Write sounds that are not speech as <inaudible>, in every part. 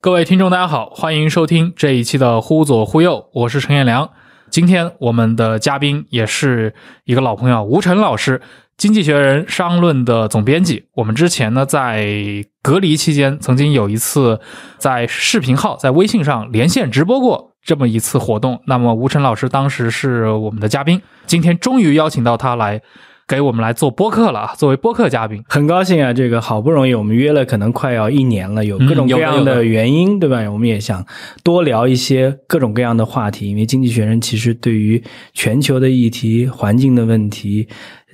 各位听众，大家好，欢迎收听这一期的《忽左忽右》，我是陈彦良。今天我们的嘉宾也是一个老朋友，吴晨老师，《经济学人商论》的总编辑。我们之前呢，在隔离期间，曾经有一次在视频号、在微信上连线直播过这么一次活动。那么，吴晨老师当时是我们的嘉宾，今天终于邀请到他来。给我们来做播客了啊！作为播客嘉宾，很高兴啊！这个好不容易我们约了，可能快要一年了，有各种各样的原因，对吧？我们也想多聊一些各种各样的话题，因为《经济学人》其实对于全球的议题、环境的问题。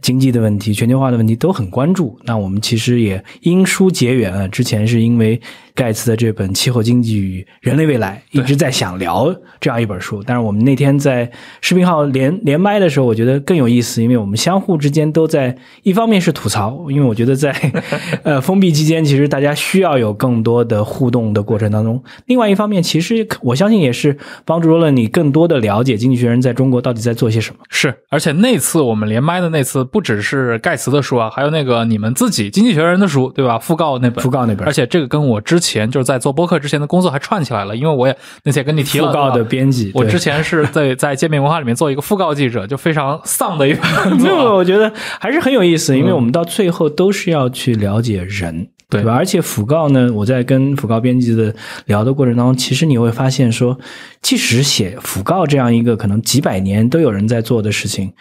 经济的问题、全球化的问题都很关注。那我们其实也因书结缘，啊，之前是因为盖茨的这本《气候经济与人类未来》一直在想聊这样一本书。但是我们那天在视频号连连麦的时候，我觉得更有意思，因为我们相互之间都在一方面是吐槽，因为我觉得在 <laughs> 呃封闭期间，其实大家需要有更多的互动的过程当中。另外一方面，其实我相信也是帮助了你更多的了解经济学人在中国到底在做些什么。是，而且那次我们连麦的那次。不只是盖茨的书啊，还有那个你们自己《经济学人》的书，对吧？讣告那本，讣告那本。而且这个跟我之前就是在做播客之前的工作还串起来了，因为我也那些跟你提讣告的编辑，我之前是在在界面文化里面做一个讣告记者，就非常丧的一份 <laughs> 工作。没有，我觉得还是很有意思，因为我们到最后都是要去了解人，对吧？而且讣告呢，我在跟讣告编辑的聊的过程当中，其实你会发现说，即使写讣告这样一个可能几百年都有人在做的事情。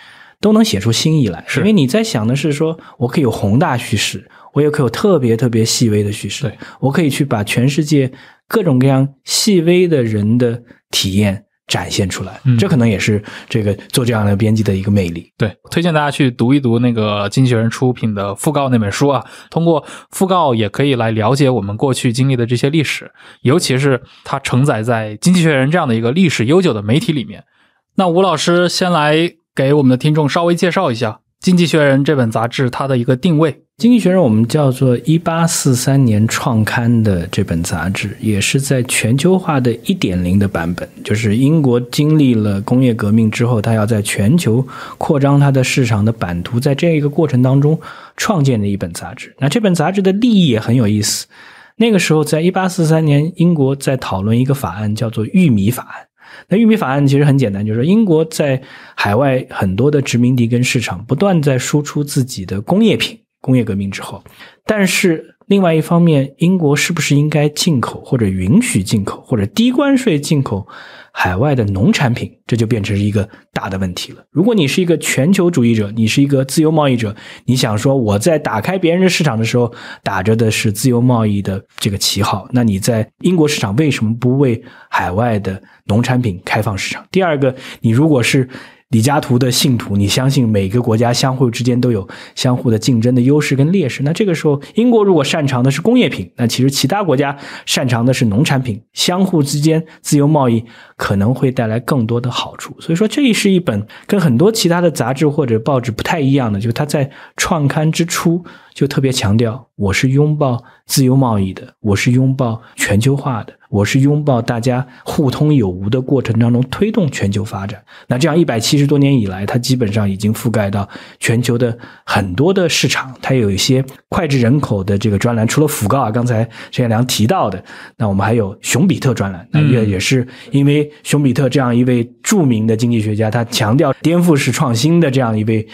都能写出新意来，因为你在想的是说，我可以有宏大叙事，我也可以有特别特别细微的叙事。对我可以去把全世界各种各样细微的人的体验展现出来。这可能也是这个做这样的编辑的一个魅力。对，推荐大家去读一读那个经济学人出品的讣告那本书啊。通过讣告也可以来了解我们过去经历的这些历史，尤其是它承载在经济学人这样的一个历史悠久的媒体里面。那吴老师先来。给我们的听众稍微介绍一下《经济学人》这本杂志它的一个定位。《经济学人》我们叫做一八四三年创刊的这本杂志，也是在全球化的一点零的版本，就是英国经历了工业革命之后，它要在全球扩张它的市场的版图，在这一个过程当中创建的一本杂志。那这本杂志的立意也很有意思，那个时候在一八四三年，英国在讨论一个法案，叫做《玉米法案》。那玉米法案其实很简单，就是英国在海外很多的殖民地跟市场不断在输出自己的工业品。工业革命之后，但是。另外一方面，英国是不是应该进口或者允许进口或者低关税进口海外的农产品？这就变成一个大的问题了。如果你是一个全球主义者，你是一个自由贸易者，你想说我在打开别人的市场的时候打着的是自由贸易的这个旗号，那你在英国市场为什么不为海外的农产品开放市场？第二个，你如果是。李嘉图的信徒，你相信每个国家相互之间都有相互的竞争的优势跟劣势。那这个时候，英国如果擅长的是工业品，那其实其他国家擅长的是农产品，相互之间自由贸易可能会带来更多的好处。所以说，这是一本跟很多其他的杂志或者报纸不太一样的，就他在创刊之初就特别强调，我是拥抱自由贸易的，我是拥抱全球化的。我是拥抱大家互通有无的过程当中推动全球发展。那这样一百七十多年以来，它基本上已经覆盖到全球的很多的市场。它有一些脍炙人口的这个专栏，除了福告啊，刚才陈彦良提到的，那我们还有熊彼特专栏。那也也是因为熊彼特这样一位著名的经济学家，他强调颠覆式创新的这样一位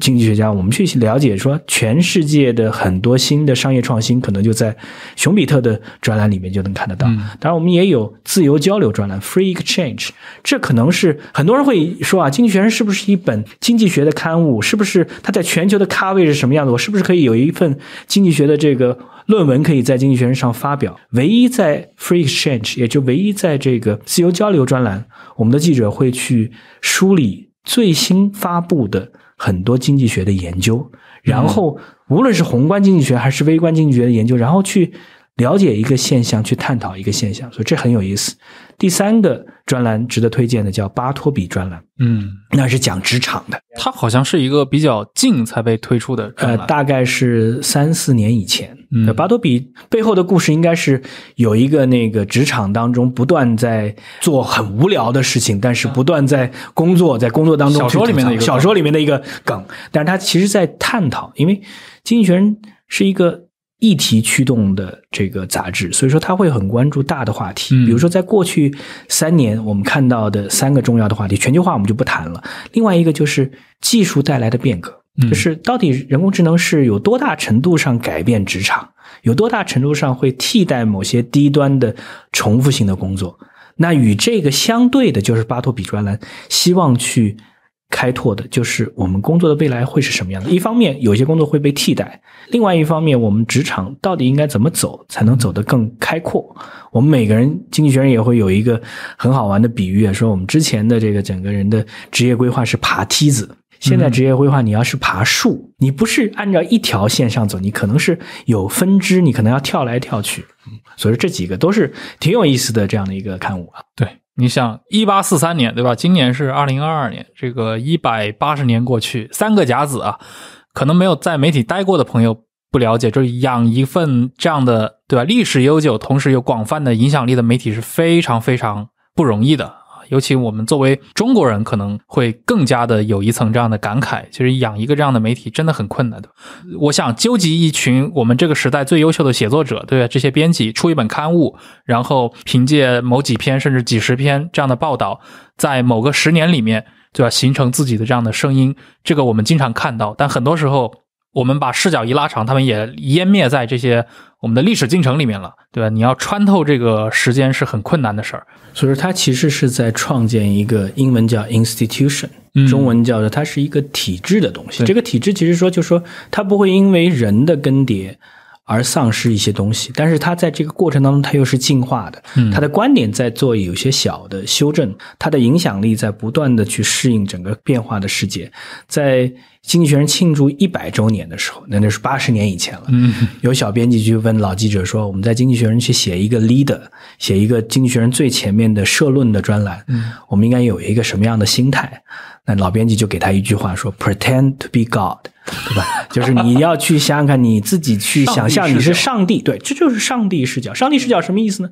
经济学家，我们去了解说，全世界的很多新的商业创新，可能就在熊彼特的专栏里面就能看得到。然后我们也有自由交流专栏，Free Exchange，这可能是很多人会说啊，《经济学人》是不是一本经济学的刊物？是不是它在全球的咖位是什么样子？我是不是可以有一份经济学的这个论文可以在《经济学人》上发表？唯一在 Free Exchange，也就唯一在这个自由交流专栏，我们的记者会去梳理最新发布的很多经济学的研究，然后无论是宏观经济学还是微观经济学的研究，然后去。了解一个现象，去探讨一个现象，所以这很有意思。第三个专栏值得推荐的叫巴托比专栏，嗯，那是讲职场的。它好像是一个比较近才被推出的呃，大概是三四年以前。嗯，巴托比背后的故事应该是有一个那个职场当中不断在做很无聊的事情，但是不断在工作，在工作当中小说里面的一个小说里面的一个梗，但是他其实，在探讨，因为《经济学人》是一个。议题驱动的这个杂志，所以说他会很关注大的话题。比如说，在过去三年我们看到的三个重要的话题，全球化我们就不谈了。另外一个就是技术带来的变革，就是到底人工智能是有多大程度上改变职场，有多大程度上会替代某些低端的重复性的工作。那与这个相对的，就是巴托比专栏希望去。开拓的就是我们工作的未来会是什么样的？一方面，有些工作会被替代；另外一方面，我们职场到底应该怎么走，才能走得更开阔？我们每个人，经济学人也会有一个很好玩的比喻啊，说我们之前的这个整个人的职业规划是爬梯子，现在职业规划你要是爬树，你不是按照一条线上走，你可能是有分支，你可能要跳来跳去。所以这几个都是挺有意思的这样的一个刊物啊，对。你想，一八四三年，对吧？今年是二零二二年，这个一百八十年过去，三个甲子啊，可能没有在媒体待过的朋友不了解，就是养一份这样的，对吧？历史悠久，同时有广泛的影响力的媒体是非常非常不容易的。尤其我们作为中国人，可能会更加的有一层这样的感慨，就是养一个这样的媒体真的很困难的。我想纠集一群我们这个时代最优秀的写作者，对吧？这些编辑出一本刊物，然后凭借某几篇甚至几十篇这样的报道，在某个十年里面，对吧？形成自己的这样的声音，这个我们经常看到，但很多时候。我们把视角一拉长，他们也湮灭在这些我们的历史进程里面了，对吧？你要穿透这个时间是很困难的事儿。所以，说，它其实是在创建一个英文叫 institution，中文叫做它是一个体制的东西。这个体制其实说，就是说它不会因为人的更迭而丧失一些东西，但是它在这个过程当中，它又是进化的。它的观点在做有些小的修正，它的影响力在不断的去适应整个变化的世界，在。《经济学人》庆祝一百周年的时候，那那是八十年以前了。嗯，有小编辑去问老记者说：“我们在《经济学人》去写一个 leader，写一个《经济学人》最前面的社论的专栏，我们应该有一个什么样的心态？”那老编辑就给他一句话说：“Pretend to be God，对吧？<laughs> 就是你要去想想看，你自己去想象你是上帝。对，这就是上帝视角。上帝视角什么意思呢？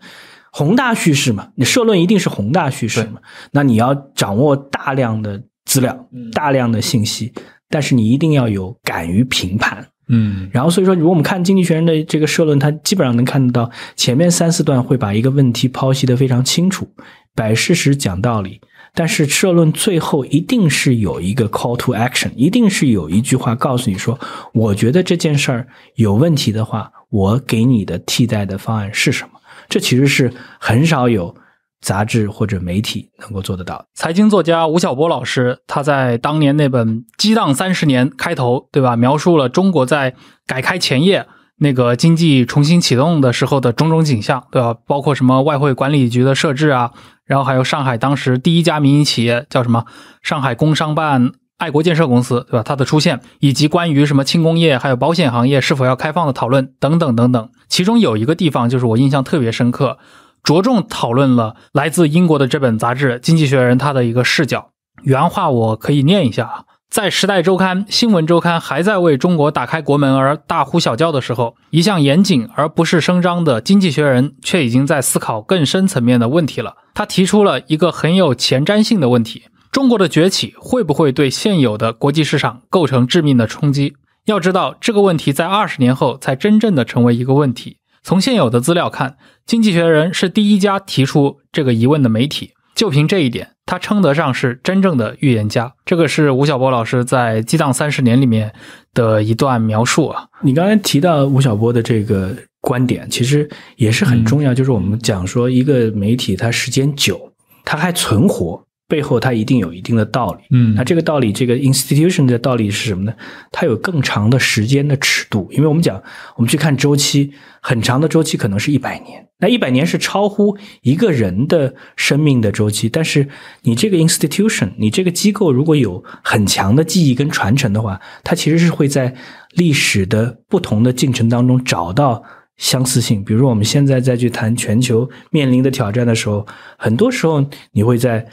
宏大叙事嘛。你社论一定是宏大叙事嘛。那你要掌握大量的资料，大量的信息。”但是你一定要有敢于评判，嗯，然后所以说，如果我们看《经济学人》的这个社论，它基本上能看到前面三四段会把一个问题剖析得非常清楚，摆事实讲道理。但是社论最后一定是有一个 call to action，一定是有一句话告诉你说，我觉得这件事儿有问题的话，我给你的替代的方案是什么？这其实是很少有。杂志或者媒体能够做得到。财经作家吴晓波老师，他在当年那本《激荡三十年》开头，对吧？描述了中国在改开前夜那个经济重新启动的时候的种种景象，对吧？包括什么外汇管理局的设置啊，然后还有上海当时第一家民营企业叫什么上海工商办爱国建设公司，对吧？它的出现，以及关于什么轻工业还有保险行业是否要开放的讨论等等等等。其中有一个地方就是我印象特别深刻。着重讨论了来自英国的这本杂志《经济学人》他的一个视角。原话我可以念一下啊，在《时代周刊》《新闻周刊》还在为中国打开国门而大呼小叫的时候，一向严谨而不是声张的《经济学人》却已经在思考更深层面的问题了。他提出了一个很有前瞻性的问题：中国的崛起会不会对现有的国际市场构成致命的冲击？要知道，这个问题在二十年后才真正的成为一个问题。从现有的资料看，《经济学人》是第一家提出这个疑问的媒体，就凭这一点，他称得上是真正的预言家。这个是吴晓波老师在《激荡三十年》里面的一段描述啊。你刚才提到吴晓波的这个观点，其实也是很重要，就是我们讲说一个媒体它时间久，它还存活。背后它一定有一定的道理，嗯，那这个道理，这个 institution 的道理是什么呢？它有更长的时间的尺度，因为我们讲，我们去看周期，很长的周期可能是一百年，那一百年是超乎一个人的生命的周期，但是你这个 institution，你这个机构如果有很强的记忆跟传承的话，它其实是会在历史的不同的进程当中找到相似性。比如我们现在再去谈全球面临的挑战的时候，很多时候你会在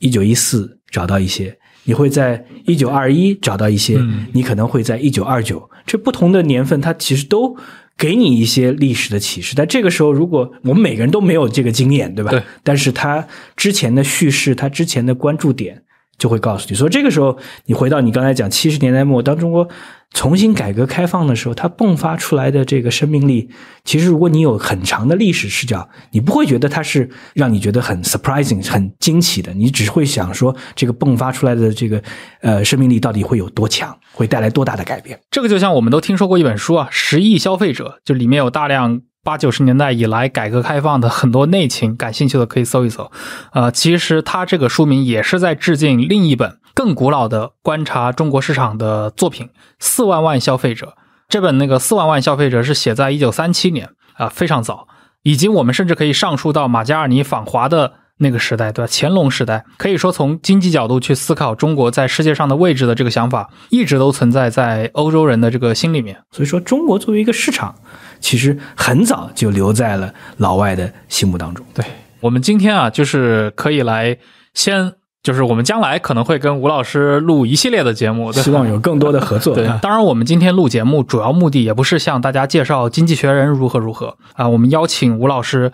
一九一四找到一些，你会在一九二一找到一些，你可能会在一九二九，这不同的年份，它其实都给你一些历史的启示。但这个时候，如果我们每个人都没有这个经验，对吧？但是他之前的叙事，他之前的关注点。就会告诉你，所以这个时候你回到你刚才讲七十年代末，当中国重新改革开放的时候，它迸发出来的这个生命力，其实如果你有很长的历史视角，你不会觉得它是让你觉得很 surprising、很惊奇的，你只会想说这个迸发出来的这个呃生命力到底会有多强，会带来多大的改变。这个就像我们都听说过一本书啊，《十亿消费者》，就里面有大量。八九十年代以来，改革开放的很多内情，感兴趣的可以搜一搜。呃，其实他这个书名也是在致敬另一本更古老的观察中国市场的作品《四万万消费者》。这本那个《四万万消费者》是写在一九三七年啊，非常早。以及我们甚至可以上溯到马加尔尼访华的那个时代，对吧？乾隆时代，可以说从经济角度去思考中国在世界上的位置的这个想法，一直都存在在欧洲人的这个心里面。所以说，中国作为一个市场。其实很早就留在了老外的心目当中。对，我们今天啊，就是可以来先，就是我们将来可能会跟吴老师录一系列的节目，希望有更多的合作。对，当然我们今天录节目主要目的也不是向大家介绍《经济学人》如何如何啊，我们邀请吴老师，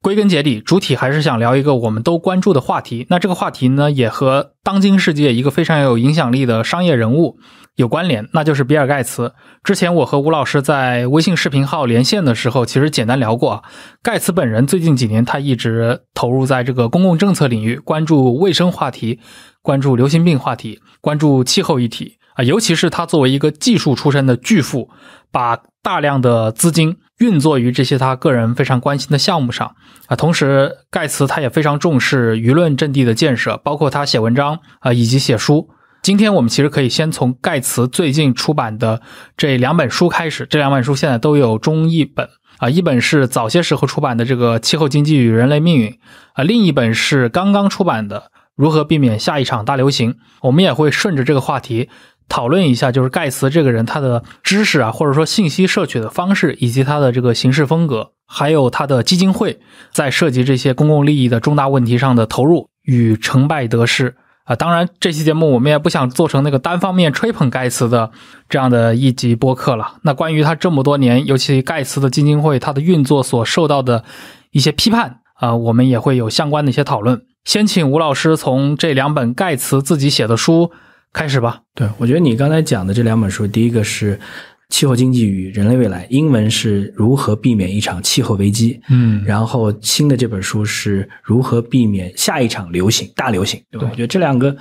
归根结底主体还是想聊一个我们都关注的话题。那这个话题呢，也和当今世界一个非常有影响力的商业人物。有关联，那就是比尔·盖茨。之前我和吴老师在微信视频号连线的时候，其实简单聊过。盖茨本人最近几年，他一直投入在这个公共政策领域，关注卫生话题，关注流行病话题，关注气候议题啊。尤其是他作为一个技术出身的巨富，把大量的资金运作于这些他个人非常关心的项目上啊。同时，盖茨他也非常重视舆论阵地的建设，包括他写文章啊，以及写书。今天我们其实可以先从盖茨最近出版的这两本书开始。这两本书现在都有中译本啊，一本是早些时候出版的《这个气候经济与人类命运》，啊，另一本是刚刚出版的《如何避免下一场大流行》。我们也会顺着这个话题讨论一下，就是盖茨这个人他的知识啊，或者说信息摄取的方式，以及他的这个行事风格，还有他的基金会在涉及这些公共利益的重大问题上的投入与成败得失。啊，当然，这期节目我们也不想做成那个单方面吹捧盖茨的这样的一集播客了。那关于他这么多年，尤其盖茨的基金会，他的运作所受到的一些批判啊，我们也会有相关的一些讨论。先请吴老师从这两本盖茨自己写的书开始吧。对，我觉得你刚才讲的这两本书，第一个是。气候经济与人类未来，英文是如何避免一场气候危机？嗯，然后新的这本书是如何避免下一场流行大流行？对，吧？我觉得这两个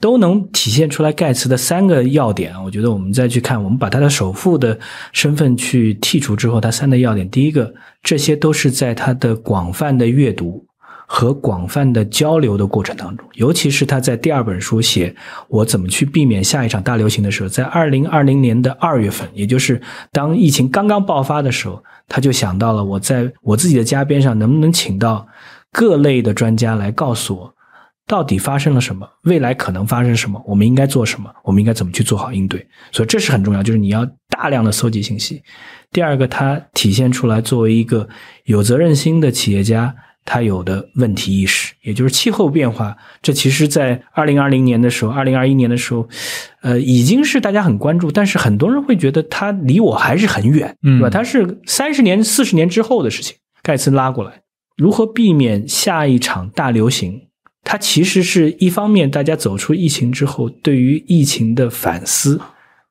都能体现出来盖茨的三个要点。我觉得我们再去看，我们把他的首富的身份去剔除之后，他三个要点，第一个，这些都是在他的广泛的阅读。和广泛的交流的过程当中，尤其是他在第二本书写我怎么去避免下一场大流行的时候，在二零二零年的二月份，也就是当疫情刚刚爆发的时候，他就想到了我在我自己的家边上能不能请到各类的专家来告诉我到底发生了什么，未来可能发生什么，我们应该做什么，我们应该怎么去做好应对。所以这是很重要，就是你要大量的搜集信息。第二个，它体现出来作为一个有责任心的企业家。他有的问题意识，也就是气候变化，这其实在二零二零年的时候、二零二一年的时候，呃，已经是大家很关注，但是很多人会觉得他离我还是很远，对吧？他是三十年、四十年之后的事情。盖茨拉过来，如何避免下一场大流行？它其实是一方面，大家走出疫情之后，对于疫情的反思。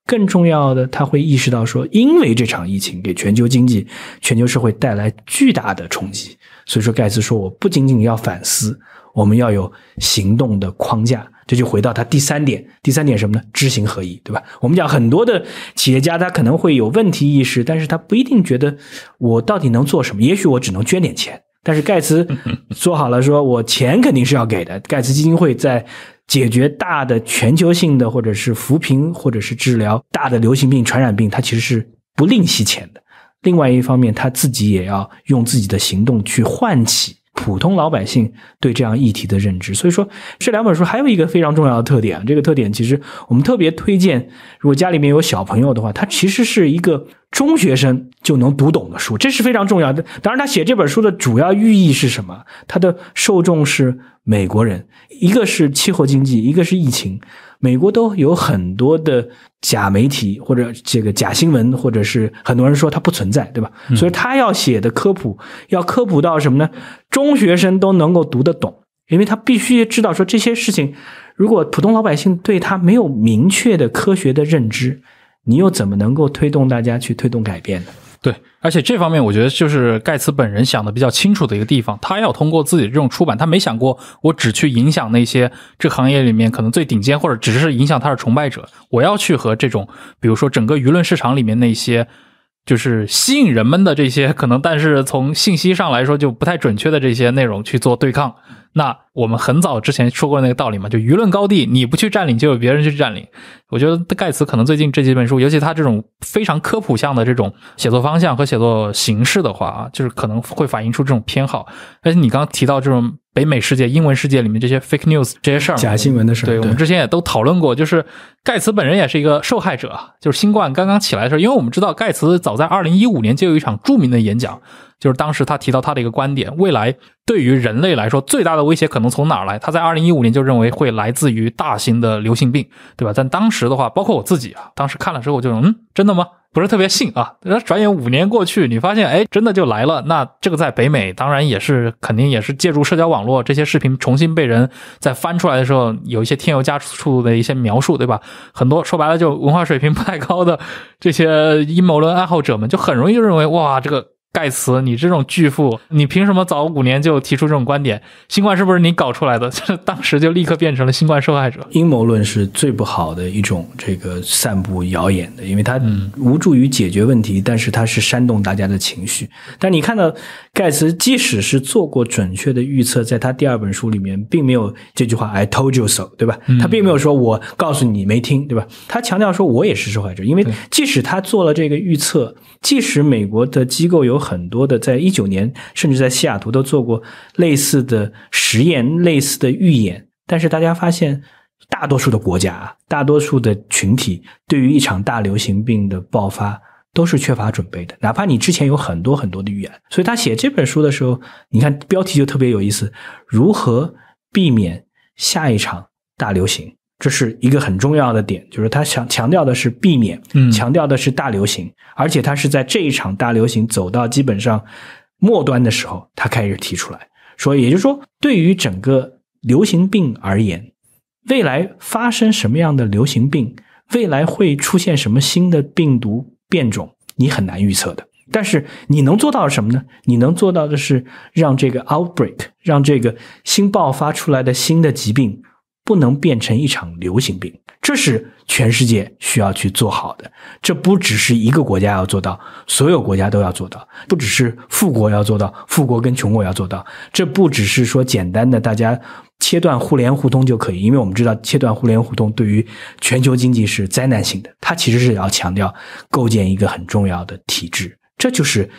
更重要的，他会意识到说，因为这场疫情给全球经济、全球社会带来巨大的冲击，所以说盖茨说，我不仅仅要反思，我们要有行动的框架。这就回到他第三点，第三点什么呢？知行合一，对吧？我们讲很多的企业家，他可能会有问题意识，但是他不一定觉得我到底能做什么，也许我只能捐点钱。但是盖茨 <laughs> 说好了，说我钱肯定是要给的。盖茨基金会在解决大的全球性的或者是扶贫或者是治疗大的流行病、传染病，它其实是不吝惜钱的。另外一方面，他自己也要用自己的行动去唤起。普通老百姓对这样议题的认知，所以说这两本书还有一个非常重要的特点这个特点其实我们特别推荐，如果家里面有小朋友的话，它其实是一个中学生就能读懂的书，这是非常重要的。当然，他写这本书的主要寓意是什么？他的受众是美国人，一个是气候经济，一个是疫情。美国都有很多的假媒体或者这个假新闻，或者是很多人说它不存在，对吧？所以他要写的科普要科普到什么呢？中学生都能够读得懂，因为他必须知道说这些事情，如果普通老百姓对他没有明确的科学的认知，你又怎么能够推动大家去推动改变呢？对，而且这方面我觉得就是盖茨本人想的比较清楚的一个地方，他要通过自己的这种出版，他没想过我只去影响那些这行业里面可能最顶尖，或者只是影响他的崇拜者。我要去和这种，比如说整个舆论市场里面那些，就是吸引人们的这些可能，但是从信息上来说就不太准确的这些内容去做对抗。那我们很早之前说过那个道理嘛，就舆论高地，你不去占领，就有别人去占领。我觉得盖茨可能最近这几本书，尤其他这种非常科普向的这种写作方向和写作形式的话啊，就是可能会反映出这种偏好。而且你刚提到这种北美世界、英文世界里面这些 fake news 这些事儿，假新闻的事儿，对我们之前也都讨论过。就是盖茨本人也是一个受害者，就是新冠刚刚起来的时候，因为我们知道盖茨早在二零一五年就有一场著名的演讲。就是当时他提到他的一个观点，未来对于人类来说最大的威胁可能从哪来？他在二零一五年就认为会来自于大型的流行病，对吧？但当时的话，包括我自己啊，当时看了之后我就嗯，真的吗？不是特别信啊。那转眼五年过去，你发现哎，真的就来了。那这个在北美当然也是肯定也是借助社交网络这些视频重新被人在翻出来的时候，有一些添油加醋的一些描述，对吧？很多说白了就文化水平不太高的这些阴谋论爱好者们，就很容易就认为哇，这个。盖茨，你这种巨富，你凭什么早五年就提出这种观点？新冠是不是你搞出来的？当时就立刻变成了新冠受害者。阴谋论是最不好的一种这个散布谣言的，因为它无助于解决问题，但是它是煽动大家的情绪。但你看到盖茨，即使是做过准确的预测，在他第二本书里面，并没有这句话 “I told you so”，对吧？他并没有说我告诉你没听，对吧？他强调说我也是受害者，因为即使他做了这个预测，即使美国的机构有有很多的，在一九年甚至在西雅图都做过类似的实验、类似的预演，但是大家发现，大多数的国家啊，大多数的群体对于一场大流行病的爆发都是缺乏准备的，哪怕你之前有很多很多的预言。所以他写这本书的时候，你看标题就特别有意思：如何避免下一场大流行？这是一个很重要的点，就是他强强调的是避免，强调的是大流行，而且他是在这一场大流行走到基本上末端的时候，他开始提出来说，也就是说，对于整个流行病而言，未来发生什么样的流行病，未来会出现什么新的病毒变种，你很难预测的。但是你能做到什么呢？你能做到的是让这个 outbreak，让这个新爆发出来的新的疾病。不能变成一场流行病，这是全世界需要去做好的。这不只是一个国家要做到，所有国家都要做到。不只是富国要做到，富国跟穷国要做到。这不只是说简单的大家切断互联互通就可以，因为我们知道切断互联互通对于全球经济是灾难性的。它其实是要强调构建一个很重要的体制，这就是。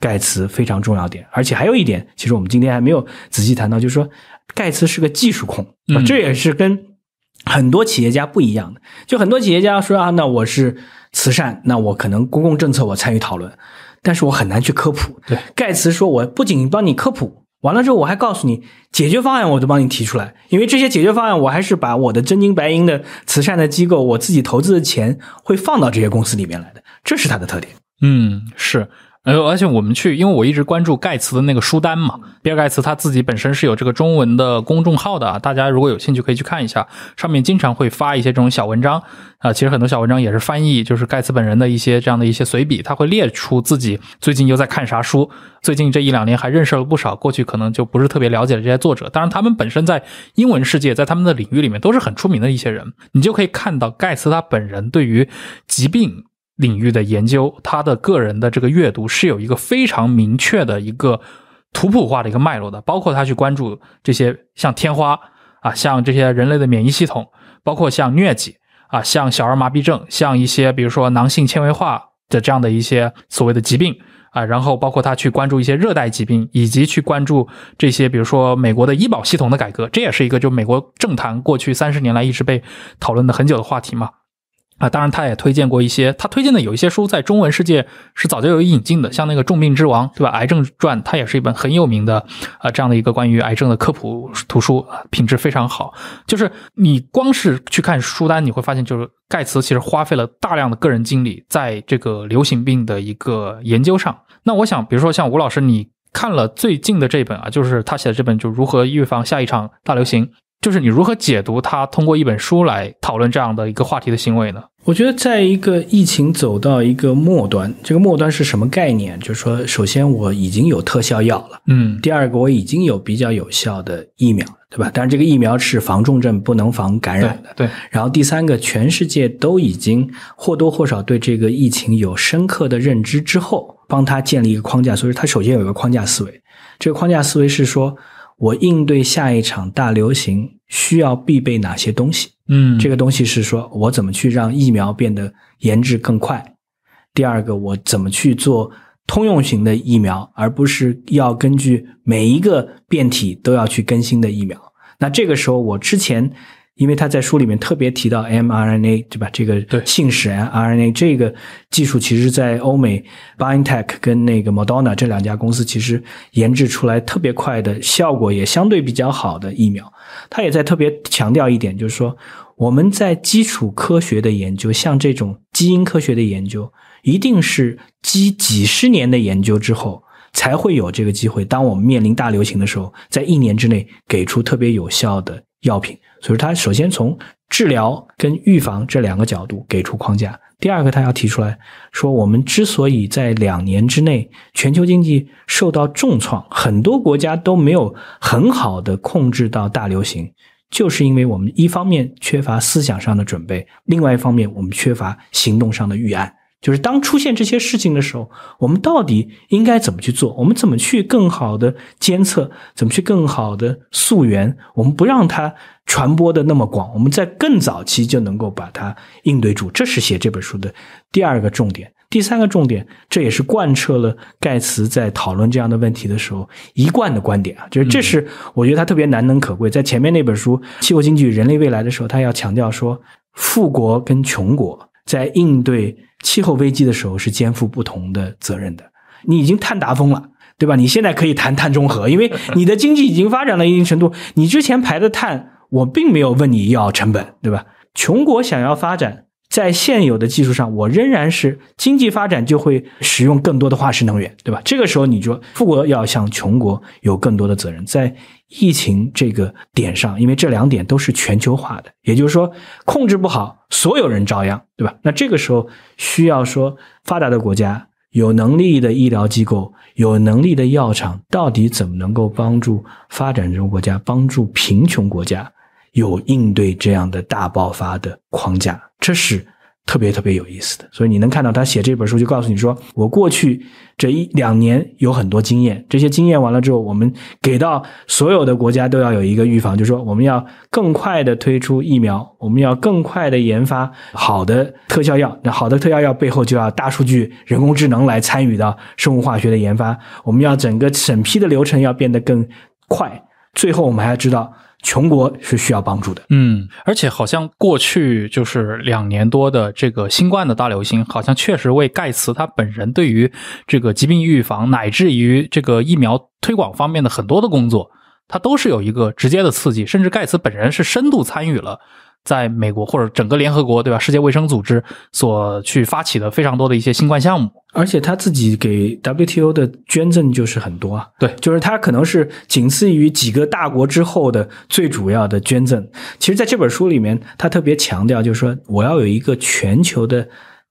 盖茨非常重要点，而且还有一点，其实我们今天还没有仔细谈到，就是说盖茨是个技术控，这也是跟很多企业家不一样的。就很多企业家说啊，那我是慈善，那我可能公共政策我参与讨论，但是我很难去科普。对，盖茨说我不仅帮你科普，完了之后我还告诉你解决方案，我都帮你提出来，因为这些解决方案我还是把我的真金白银的慈善的机构，我自己投资的钱会放到这些公司里面来的，这是他的特点。嗯，是。而且我们去，因为我一直关注盖茨的那个书单嘛。比尔盖茨他自己本身是有这个中文的公众号的啊，大家如果有兴趣可以去看一下，上面经常会发一些这种小文章啊。其实很多小文章也是翻译，就是盖茨本人的一些这样的一些随笔。他会列出自己最近又在看啥书，最近这一两年还认识了不少过去可能就不是特别了解的这些作者，当然他们本身在英文世界，在他们的领域里面都是很出名的一些人。你就可以看到盖茨他本人对于疾病。领域的研究，他的个人的这个阅读是有一个非常明确的一个图谱化的一个脉络的，包括他去关注这些像天花啊，像这些人类的免疫系统，包括像疟疾啊，像小儿麻痹症，像一些比如说囊性纤维化的这样的一些所谓的疾病啊，然后包括他去关注一些热带疾病，以及去关注这些比如说美国的医保系统的改革，这也是一个就美国政坛过去三十年来一直被讨论的很久的话题嘛。啊，当然，他也推荐过一些，他推荐的有一些书在中文世界是早就有引进的，像那个《重病之王》，对吧？《癌症传》它也是一本很有名的，啊，这样的一个关于癌症的科普图书，品质非常好。就是你光是去看书单，你会发现，就是盖茨其实花费了大量的个人精力在这个流行病的一个研究上。那我想，比如说像吴老师，你看了最近的这本啊，就是他写的这本就如何预防下一场大流行。就是你如何解读他通过一本书来讨论这样的一个话题的行为呢？我觉得，在一个疫情走到一个末端，这个末端是什么概念？就是说，首先我已经有特效药了，嗯，第二个我已经有比较有效的疫苗，对吧？但是这个疫苗是防重症不能防感染的，对。然后第三个，全世界都已经或多或少对这个疫情有深刻的认知之后，帮他建立一个框架，所以他首先有一个框架思维。这个框架思维是说。我应对下一场大流行需要必备哪些东西？嗯，这个东西是说我怎么去让疫苗变得研制更快？第二个，我怎么去做通用型的疫苗，而不是要根据每一个变体都要去更新的疫苗？那这个时候我之前。因为他在书里面特别提到 mRNA，对吧？这个信使 RNA 这个技术，其实，在欧美 Biotech 跟那个 Moderna 这两家公司，其实研制出来特别快的效果也相对比较好的疫苗。他也在特别强调一点，就是说我们在基础科学的研究，像这种基因科学的研究，一定是几几十年的研究之后，才会有这个机会。当我们面临大流行的时候，在一年之内给出特别有效的。药品，所以他首先从治疗跟预防这两个角度给出框架。第二个，他要提出来说，我们之所以在两年之内全球经济受到重创，很多国家都没有很好的控制到大流行，就是因为我们一方面缺乏思想上的准备，另外一方面我们缺乏行动上的预案。就是当出现这些事情的时候，我们到底应该怎么去做？我们怎么去更好的监测？怎么去更好的溯源？我们不让它传播的那么广？我们在更早期就能够把它应对住？这是写这本书的第二个重点。第三个重点，这也是贯彻了盖茨在讨论这样的问题的时候一贯的观点啊。就是这是我觉得他特别难能可贵。在前面那本书《气候经济：与人类未来》的时候，他要强调说，富国跟穷国。在应对气候危机的时候，是肩负不同的责任的。你已经碳达峰了，对吧？你现在可以谈碳中和，因为 <laughs> 你的经济已经发展到一定程度。你之前排的碳，我并没有问你要成本，对吧？穷国想要发展。在现有的技术上，我仍然是经济发展就会使用更多的化石能源，对吧？这个时候，你说富国要向穷国有更多的责任，在疫情这个点上，因为这两点都是全球化的，也就是说控制不好，所有人照样，对吧？那这个时候需要说，发达的国家有能力的医疗机构、有能力的药厂，到底怎么能够帮助发展中国家、帮助贫穷国家？有应对这样的大爆发的框架，这是特别特别有意思的。所以你能看到他写这本书，就告诉你说，我过去这一两年有很多经验。这些经验完了之后，我们给到所有的国家都要有一个预防，就是说我们要更快的推出疫苗，我们要更快的研发好的特效药。那好的特效药背后就要大数据、人工智能来参与到生物化学的研发。我们要整个审批的流程要变得更快。最后，我们还要知道。穷国是需要帮助的，嗯，而且好像过去就是两年多的这个新冠的大流行，好像确实为盖茨他本人对于这个疾病预防乃至于这个疫苗推广方面的很多的工作，他都是有一个直接的刺激，甚至盖茨本人是深度参与了。在美国或者整个联合国，对吧？世界卫生组织所去发起的非常多的一些新冠项目，而且他自己给 WTO 的捐赠就是很多啊。对，就是他可能是仅次于几个大国之后的最主要的捐赠。其实，在这本书里面，他特别强调，就是说我要有一个全球的。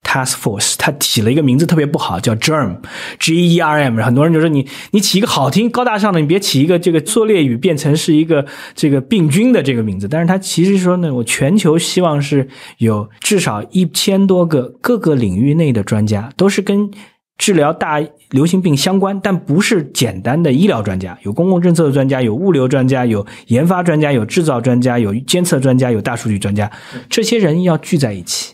Task Force，他起了一个名字特别不好，叫 GerM，G E R M。很多人就说你你起一个好听、高大上的，你别起一个这个拙劣语变成是一个这个病菌的这个名字。但是他其实说呢，我全球希望是有至少一千多个各个领域内的专家，都是跟治疗大流行病相关，但不是简单的医疗专家，有公共政策的专家，有物流专家，有研发专家，有制造专家，有监测专家，有大数据专家。这些人要聚在一起，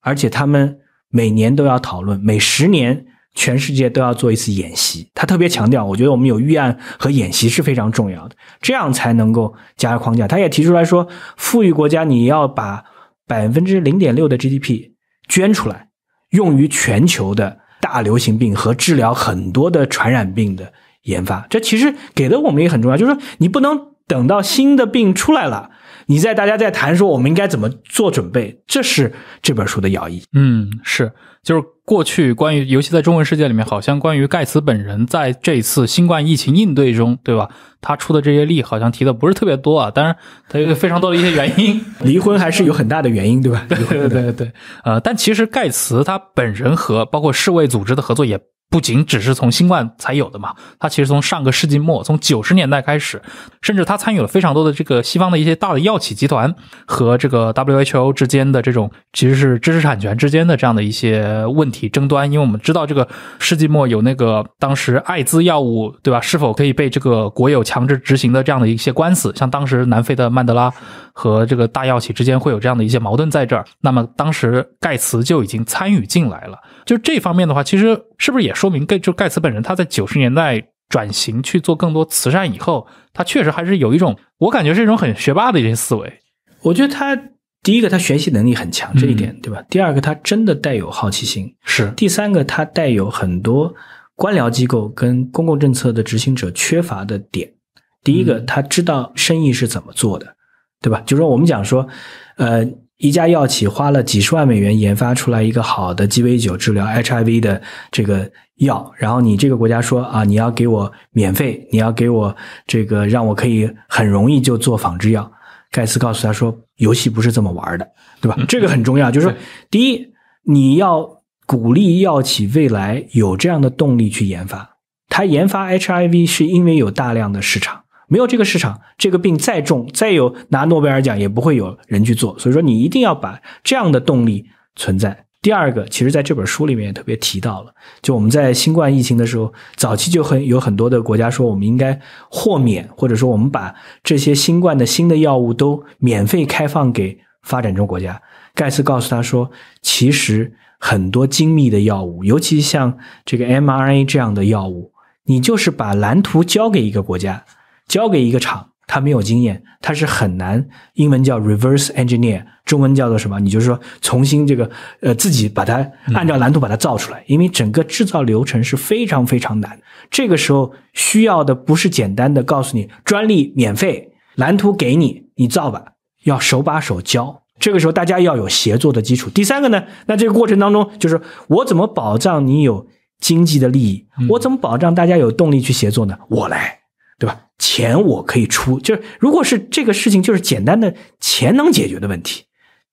而且他们。每年都要讨论，每十年全世界都要做一次演习。他特别强调，我觉得我们有预案和演习是非常重要的，这样才能够加框架。他也提出来说，富裕国家你要把百分之零点六的 GDP 捐出来，用于全球的大流行病和治疗很多的传染病的研发。这其实给的我们也很重要，就是说你不能。等到新的病出来了，你在大家在谈说我们应该怎么做准备，这是这本书的要义。嗯，是，就是过去关于，尤其在中文世界里面，好像关于盖茨本人在这次新冠疫情应对中，对吧？他出的这些力好像提的不是特别多啊。当然，他有非常多的一些原因，<laughs> 离婚还是有很大的原因，对吧？对对对对，呃，但其实盖茨他本人和包括世卫组织的合作也。不仅只是从新冠才有的嘛，它其实从上个世纪末，从九十年代开始，甚至它参与了非常多的这个西方的一些大的药企集团和这个 WHO 之间的这种其实是知识产权之间的这样的一些问题争端。因为我们知道这个世纪末有那个当时艾滋药物对吧，是否可以被这个国有强制执行的这样的一些官司，像当时南非的曼德拉。和这个大药企之间会有这样的一些矛盾在这儿。那么当时盖茨就已经参与进来了。就这方面的话，其实是不是也说明盖，就盖茨本人他在九十年代转型去做更多慈善以后，他确实还是有一种我感觉是一种很学霸的一些思维。我觉得他第一个他学习能力很强这一点，对吧？第二个他真的带有好奇心，是第三个他带有很多官僚机构跟公共政策的执行者缺乏的点。第一个他知道生意是怎么做的。对吧？就是说，我们讲说，呃，一家药企花了几十万美元研发出来一个好的鸡尾酒治疗 HIV 的这个药，然后你这个国家说啊，你要给我免费，你要给我这个让我可以很容易就做仿制药。盖茨告诉他说，游戏不是这么玩的，对吧？这个很重要，就是第一，你要鼓励药企未来有这样的动力去研发。他研发 HIV 是因为有大量的市场。没有这个市场，这个病再重再有拿诺贝尔奖也不会有人去做。所以说，你一定要把这样的动力存在。第二个，其实在这本书里面也特别提到了，就我们在新冠疫情的时候，早期就很有很多的国家说我们应该豁免，或者说我们把这些新冠的新的药物都免费开放给发展中国家。盖茨告诉他说，其实很多精密的药物，尤其像这个 mRNA 这样的药物，你就是把蓝图交给一个国家。交给一个厂，他没有经验，他是很难。英文叫 reverse engineer，中文叫做什么？你就是说重新这个呃自己把它按照蓝图把它造出来，因为整个制造流程是非常非常难。这个时候需要的不是简单的告诉你专利免费，蓝图给你，你造吧。要手把手教。这个时候大家要有协作的基础。第三个呢，那这个过程当中就是我怎么保障你有经济的利益？我怎么保障大家有动力去协作呢？我来。对吧？钱我可以出，就是如果是这个事情，就是简单的钱能解决的问题，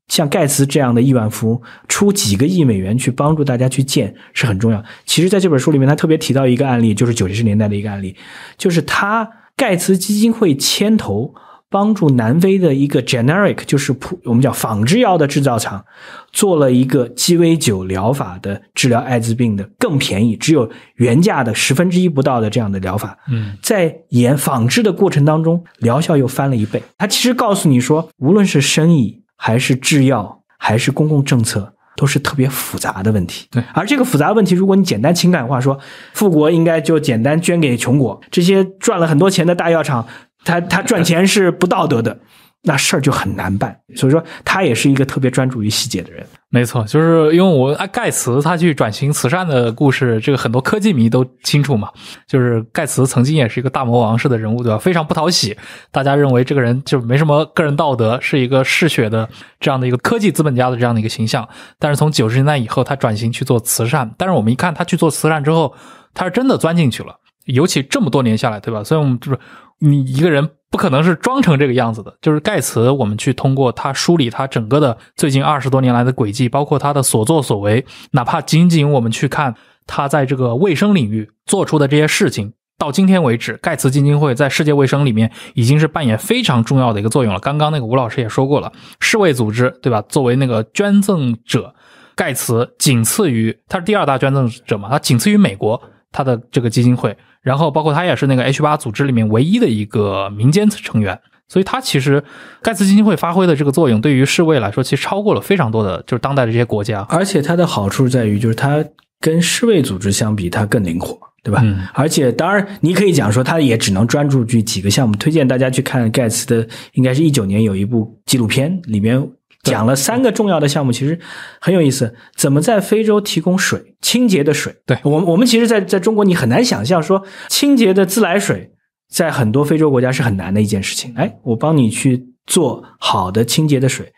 像盖茨这样的亿万富，翁出几个亿美元去帮助大家去建是很重要。其实，在这本书里面，他特别提到一个案例，就是九七十年代的一个案例，就是他盖茨基金会牵头。帮助南非的一个 generic，就是普我们叫仿制药的制造厂，做了一个鸡尾酒疗法的治疗艾滋病的更便宜，只有原价的十分之一不到的这样的疗法。嗯，在研仿制的过程当中，疗效又翻了一倍。他其实告诉你说，无论是生意还是制药，还是公共政策，都是特别复杂的问题。对，而这个复杂的问题，如果你简单情感化说，富国应该就简单捐给穷国，这些赚了很多钱的大药厂。他他赚钱是不道德的，那事儿就很难办。所以说，他也是一个特别专注于细节的人。没错，就是因为我爱盖茨他去转型慈善的故事，这个很多科技迷都清楚嘛。就是盖茨曾经也是一个大魔王式的人物，对吧？非常不讨喜，大家认为这个人就没什么个人道德，是一个嗜血的这样的一个科技资本家的这样的一个形象。但是从九十年代以后，他转型去做慈善。但是我们一看他去做慈善之后，他是真的钻进去了。尤其这么多年下来，对吧？所以，我们就是。你一个人不可能是装成这个样子的。就是盖茨，我们去通过他梳理他整个的最近二十多年来的轨迹，包括他的所作所为，哪怕仅仅我们去看他在这个卫生领域做出的这些事情，到今天为止，盖茨基金会在世界卫生里面已经是扮演非常重要的一个作用了。刚刚那个吴老师也说过了，世卫组织对吧？作为那个捐赠者，盖茨仅次于他是第二大捐赠者嘛，他仅次于美国他的这个基金会。然后，包括他也是那个 H 八组织里面唯一的一个民间成员，所以他其实盖茨基金会发挥的这个作用，对于世卫来说，其实超过了非常多的，就是当代的这些国家。而且它的好处在于，就是它跟世卫组织相比，它更灵活，对吧？而且，当然你可以讲说，他也只能专注去几个项目。推荐大家去看盖茨的，应该是一九年有一部纪录片，里面。讲了三个重要的项目，其实很有意思。怎么在非洲提供水，清洁的水？对我，我们其实，在在中国你很难想象说清洁的自来水在很多非洲国家是很难的一件事情。哎，我帮你去做好的清洁的水。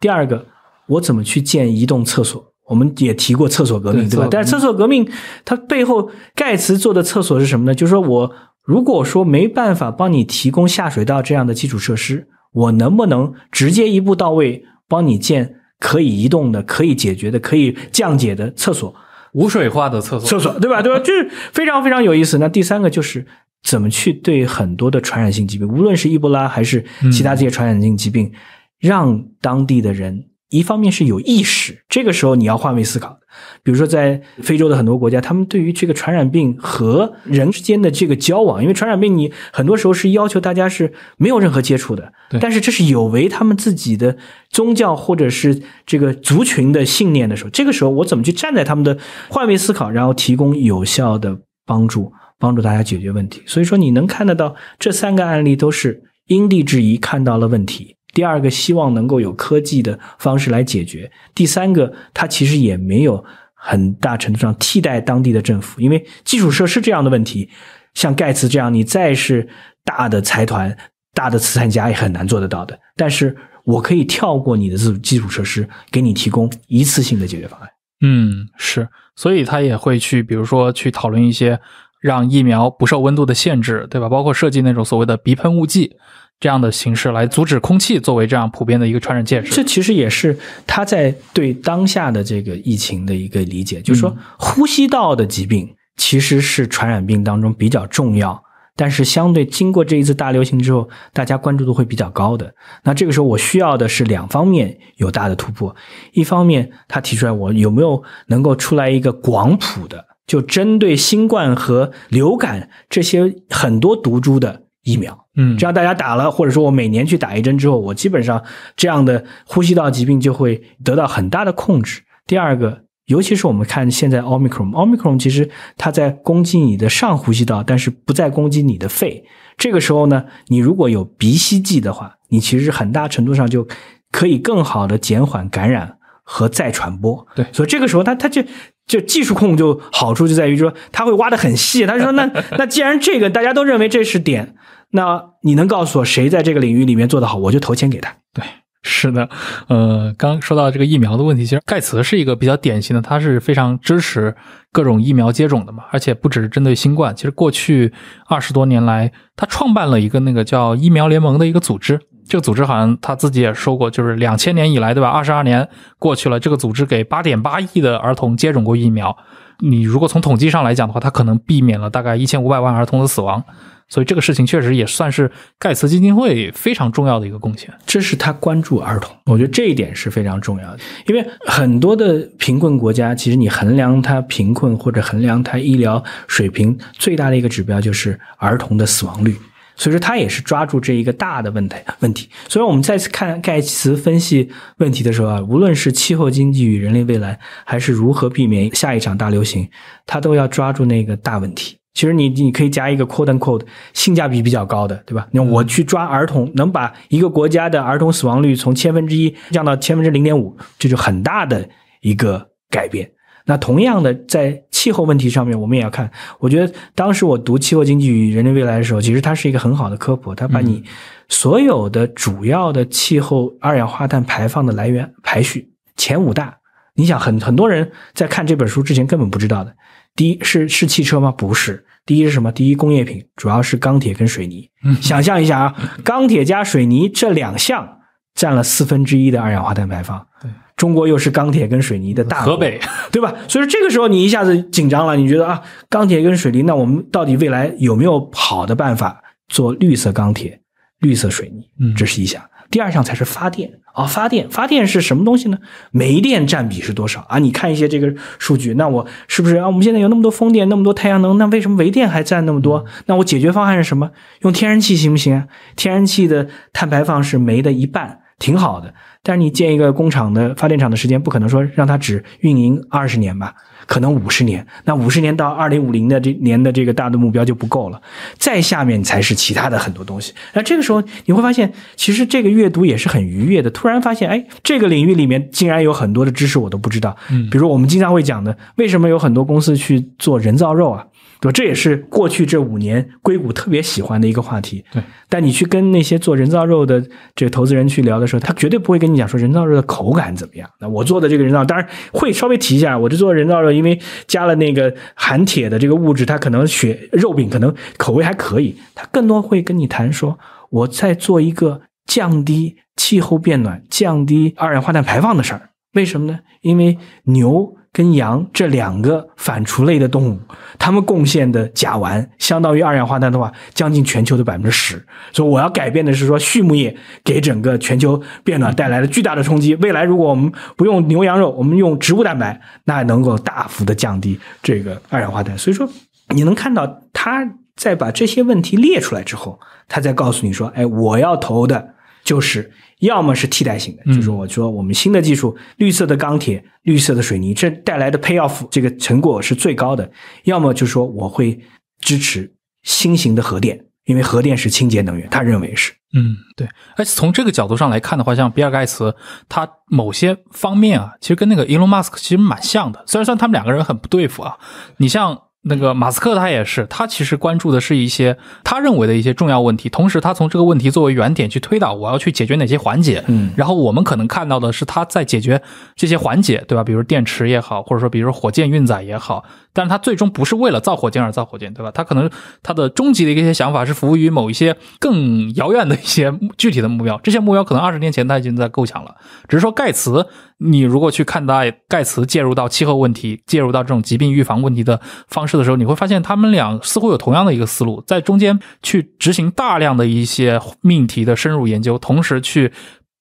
第二个，我怎么去建移动厕所？我们也提过厕所革命，对吧？但是厕所革命它背后，盖茨做的厕所是什么呢？就是说我如果说没办法帮你提供下水道这样的基础设施，我能不能直接一步到位？帮你建可以移动的、可以解决的、可以降解的厕所，无水化的厕所，厕所对吧？对吧？就是非常非常有意思。那第三个就是怎么去对很多的传染性疾病，无论是伊波拉还是其他这些传染性疾病，让当地的人。一方面是有意识，这个时候你要换位思考比如说在非洲的很多国家，他们对于这个传染病和人之间的这个交往，因为传染病你很多时候是要求大家是没有任何接触的，但是这是有违他们自己的宗教或者是这个族群的信念的时候，这个时候我怎么去站在他们的换位思考，然后提供有效的帮助，帮助大家解决问题？所以说你能看得到这三个案例都是因地制宜看到了问题。第二个希望能够有科技的方式来解决。第三个，它其实也没有很大程度上替代当地的政府，因为基础设施这样的问题，像盖茨这样，你再是大的财团、大的慈善家也很难做得到的。但是我可以跳过你的种基础设施，给你提供一次性的解决方案。嗯，是。所以他也会去，比如说去讨论一些让疫苗不受温度的限制，对吧？包括设计那种所谓的鼻喷雾剂。这样的形式来阻止空气作为这样普遍的一个传染介质，这其实也是他在对当下的这个疫情的一个理解，就是说呼吸道的疾病其实是传染病当中比较重要，但是相对经过这一次大流行之后，大家关注度会比较高的。那这个时候我需要的是两方面有大的突破，一方面他提出来我有没有能够出来一个广谱的，就针对新冠和流感这些很多毒株的。疫苗，嗯，这样大家打了，或者说我每年去打一针之后，我基本上这样的呼吸道疾病就会得到很大的控制。第二个，尤其是我们看现在奥密克戎，奥密克戎其实它在攻击你的上呼吸道，但是不再攻击你的肺。这个时候呢，你如果有鼻吸剂的话，你其实很大程度上就可以更好的减缓感染和再传播。对，所以这个时候它它就就技术控就好处就在于说，它会挖得很细。他说那那既然这个大家都认为这是点。那你能告诉我谁在这个领域里面做得好，我就投钱给他。对，<laughs> 是的，呃，刚说到这个疫苗的问题，其实盖茨是一个比较典型的，他是非常支持各种疫苗接种的嘛，而且不只是针对新冠，其实过去二十多年来，他创办了一个那个叫疫苗联盟的一个组织，这个组织好像他自己也说过，就是两千年以来，对吧？二十二年过去了，这个组织给八点八亿的儿童接种过疫苗，你如果从统计上来讲的话，他可能避免了大概一千五百万儿童的死亡。所以这个事情确实也算是盖茨基金会非常重要的一个贡献，这是他关注儿童，我觉得这一点是非常重要的。因为很多的贫困国家，其实你衡量它贫困或者衡量它医疗水平最大的一个指标就是儿童的死亡率，所以说他也是抓住这一个大的问题问题。所以我们再次看盖茨分析问题的时候啊，无论是气候经济与人类未来，还是如何避免下一场大流行，他都要抓住那个大问题。其实你你可以加一个 quote and quote，性价比比较高的，对吧？那我去抓儿童，能把一个国家的儿童死亡率从千分之一降到千分之零点五，这就很大的一个改变。那同样的，在气候问题上面，我们也要看。我觉得当时我读《气候经济与人类未来》的时候，其实它是一个很好的科普，它把你所有的主要的气候二氧化碳排放的来源排序前五大，你想很很多人在看这本书之前根本不知道的。第一是是汽车吗？不是，第一是什么？第一工业品主要是钢铁跟水泥。嗯，想象一下啊，钢铁加水泥这两项占了四分之一的二氧化碳排放。对，中国又是钢铁跟水泥的大河北，对吧？所以说这个时候你一下子紧张了，你觉得啊，钢铁跟水泥，那我们到底未来有没有好的办法做绿色钢铁、绿色水泥？嗯，这是一项。第二项才是发电啊，发电发电是什么东西呢？煤电占比是多少啊？你看一些这个数据，那我是不是啊？我们现在有那么多风电，那么多太阳能，那为什么煤电还占那么多？那我解决方案是什么？用天然气行不行？天然气的碳排放是煤的一半。挺好的，但是你建一个工厂的发电厂的时间，不可能说让它只运营二十年吧？可能五十年。那五十年到二零五零的这年的这个大的目标就不够了。再下面才是其他的很多东西。那这个时候你会发现，其实这个阅读也是很愉悦的。突然发现，哎，这个领域里面竟然有很多的知识我都不知道。嗯，比如我们经常会讲的，为什么有很多公司去做人造肉啊？说这也是过去这五年硅谷特别喜欢的一个话题。对，但你去跟那些做人造肉的这个投资人去聊的时候，他绝对不会跟你讲说人造肉的口感怎么样。那我做的这个人造，当然会稍微提一下，我就做人造肉，因为加了那个含铁的这个物质，它可能血肉饼可能口味还可以。他更多会跟你谈说，我在做一个降低气候变暖、降低二氧化碳排放的事儿。为什么呢？因为牛。跟羊这两个反刍类的动物，它们贡献的甲烷相当于二氧化碳的话，将近全球的百分之十。所以我要改变的是说，畜牧业给整个全球变暖带来了巨大的冲击。未来如果我们不用牛羊肉，我们用植物蛋白，那能够大幅的降低这个二氧化碳。所以说，你能看到他在把这些问题列出来之后，他再告诉你说：“哎，我要投的就是。”要么是替代性的，就是我说我们新的技术，绿色的钢铁、绿色的水泥，这带来的 payoff 这个成果是最高的；要么就是说我会支持新型的核电，因为核电是清洁能源，他认为是。嗯，对。而且从这个角度上来看的话，像比尔盖茨，他某些方面啊，其实跟那个 Elon Musk 其实蛮像的，虽然说他们两个人很不对付啊。你像。那个马斯克他也是，他其实关注的是一些他认为的一些重要问题，同时他从这个问题作为原点去推导我要去解决哪些环节，嗯，然后我们可能看到的是他在解决这些环节，对吧？比如电池也好，或者说比如火箭运载也好。但是他最终不是为了造火箭而造火箭，对吧？他可能他的终极的一些想法是服务于某一些更遥远的一些具体的目标。这些目标可能二十年前他已经在构想了。只是说盖茨，你如果去看待盖茨介入到气候问题、介入到这种疾病预防问题的方式的时候，你会发现他们俩似乎有同样的一个思路，在中间去执行大量的一些命题的深入研究，同时去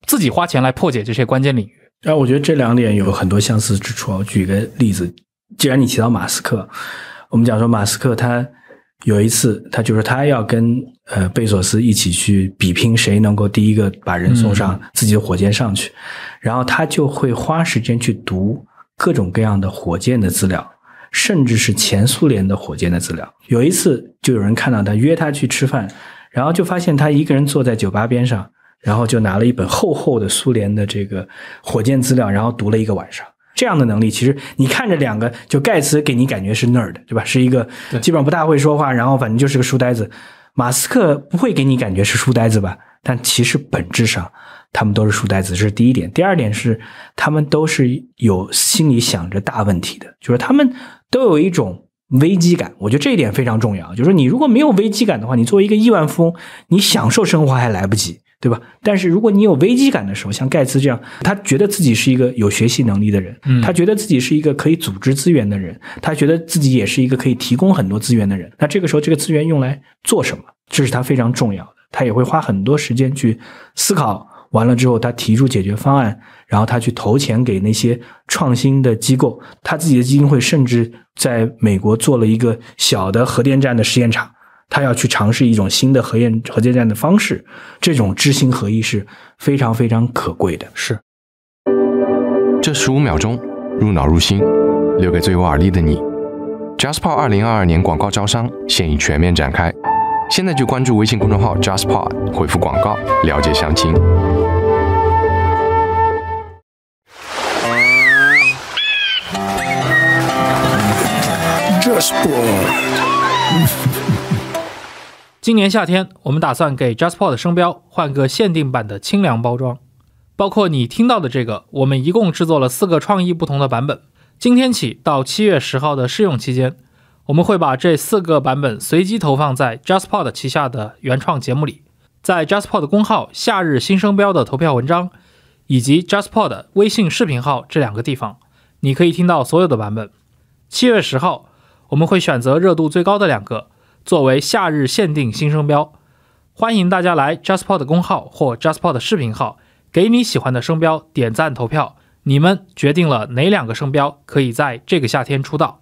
自己花钱来破解这些关键领域。哎，我觉得这两点有很多相似之处。举个例子。既然你提到马斯克，我们讲说马斯克他有一次，他就是他要跟呃贝索斯一起去比拼谁能够第一个把人送上自己的火箭上去，然后他就会花时间去读各种各样的火箭的资料，甚至是前苏联的火箭的资料。有一次就有人看到他约他去吃饭，然后就发现他一个人坐在酒吧边上，然后就拿了一本厚厚的苏联的这个火箭资料，然后读了一个晚上。这样的能力，其实你看着两个，就盖茨给你感觉是 nerd，对吧？是一个基本上不大会说话，然后反正就是个书呆子。马斯克不会给你感觉是书呆子吧？但其实本质上他们都是书呆子，这是第一点。第二点是他们都是有心里想着大问题的，就是他们都有一种危机感。我觉得这一点非常重要。就是你如果没有危机感的话，你作为一个亿万富翁，你享受生活还来不及。对吧？但是如果你有危机感的时候，像盖茨这样，他觉得自己是一个有学习能力的人，他觉得自己是一个可以组织资源的人，他觉得自己也是一个可以提供很多资源的人。那这个时候，这个资源用来做什么，这是他非常重要的。他也会花很多时间去思考。完了之后，他提出解决方案，然后他去投钱给那些创新的机构。他自己的基金会甚至在美国做了一个小的核电站的实验场。他要去尝试一种新的核验、核电站的方式，这种知行合一是非常非常可贵的。是，这十五秒钟入脑入心，留给最有耳力的你。JustPod 二零二二年广告招商现已全面展开，现在就关注微信公众号 JustPod，回复“广告”了解详情。JustPod。今年夏天，我们打算给 j a s p o d 的声标换个限定版的清凉包装，包括你听到的这个。我们一共制作了四个创意不同的版本。今天起到七月十号的试用期间，我们会把这四个版本随机投放在 j a s p o d 旗下的原创节目里，在 j a s p o d 的公号“夏日新声标”的投票文章，以及 j a s p o d 的微信视频号这两个地方，你可以听到所有的版本。七月十号，我们会选择热度最高的两个。作为夏日限定新声标，欢迎大家来 j a s p o d 的公号或 j a s p o d 的视频号，给你喜欢的声标点赞投票。你们决定了哪两个声标可以在这个夏天出道？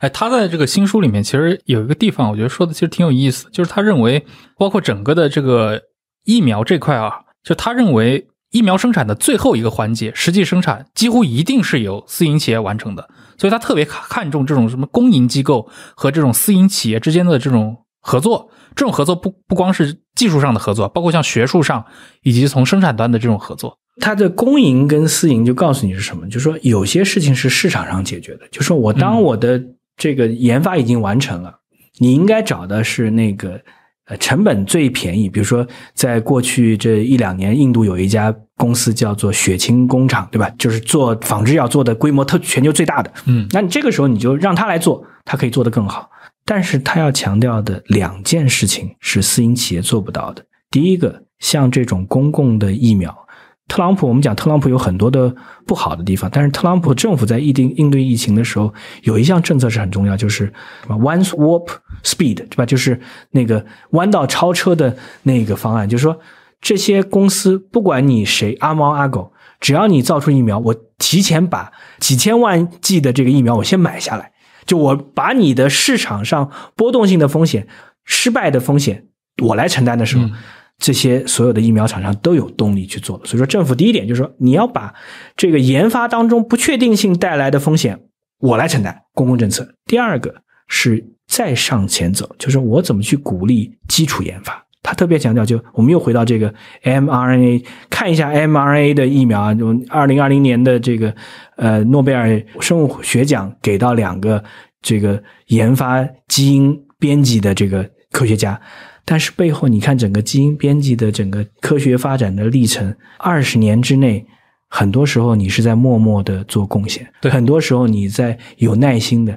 哎，他在这个新书里面其实有一个地方，我觉得说的其实挺有意思，就是他认为，包括整个的这个疫苗这块啊，就他认为疫苗生产的最后一个环节，实际生产几乎一定是由私营企业完成的。所以他特别看重这种什么公营机构和这种私营企业之间的这种合作，这种合作不不光是技术上的合作，包括像学术上以及从生产端的这种合作。他的公营跟私营就告诉你是什么，就说有些事情是市场上解决的，就是我当我的这个研发已经完成了，你应该找的是那个。成本最便宜，比如说，在过去这一两年，印度有一家公司叫做血清工厂，对吧？就是做仿制药做的规模特全球最大的。嗯，那你这个时候你就让他来做，他可以做得更好。但是他要强调的两件事情是私营企业做不到的。第一个，像这种公共的疫苗。特朗普，我们讲特朗普有很多的不好的地方，但是特朗普政府在应定应对疫情的时候，有一项政策是很重要，就是 o n e s warp speed”，对吧？就是那个弯道超车的那个方案，就是说这些公司，不管你谁阿猫阿狗，只要你造出疫苗，我提前把几千万剂的这个疫苗我先买下来，就我把你的市场上波动性的风险、失败的风险我来承担的时候。这些所有的疫苗厂商都有动力去做，所以说政府第一点就是说你要把这个研发当中不确定性带来的风险我来承担，公共政策。第二个是再上前走，就是我怎么去鼓励基础研发。他特别强调，就我们又回到这个 mRNA，看一下 mRNA 的疫苗啊，就二零二零年的这个呃诺贝尔生物学奖给到两个这个研发基因编辑的这个科学家。但是背后，你看整个基因编辑的整个科学发展的历程，二十年之内，很多时候你是在默默的做贡献，对，很多时候你在有耐心的。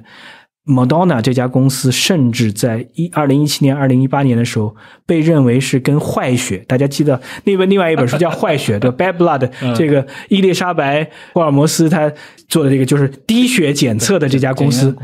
m a d o n a 这家公司，甚至在一二零一七年、二零一八年的时候，被认为是跟坏血，大家记得那本另外一本书叫《坏血》的 b a d Blood，<laughs> 这个伊丽莎白·福尔摩斯他做的这个就是滴血检测的这家公司。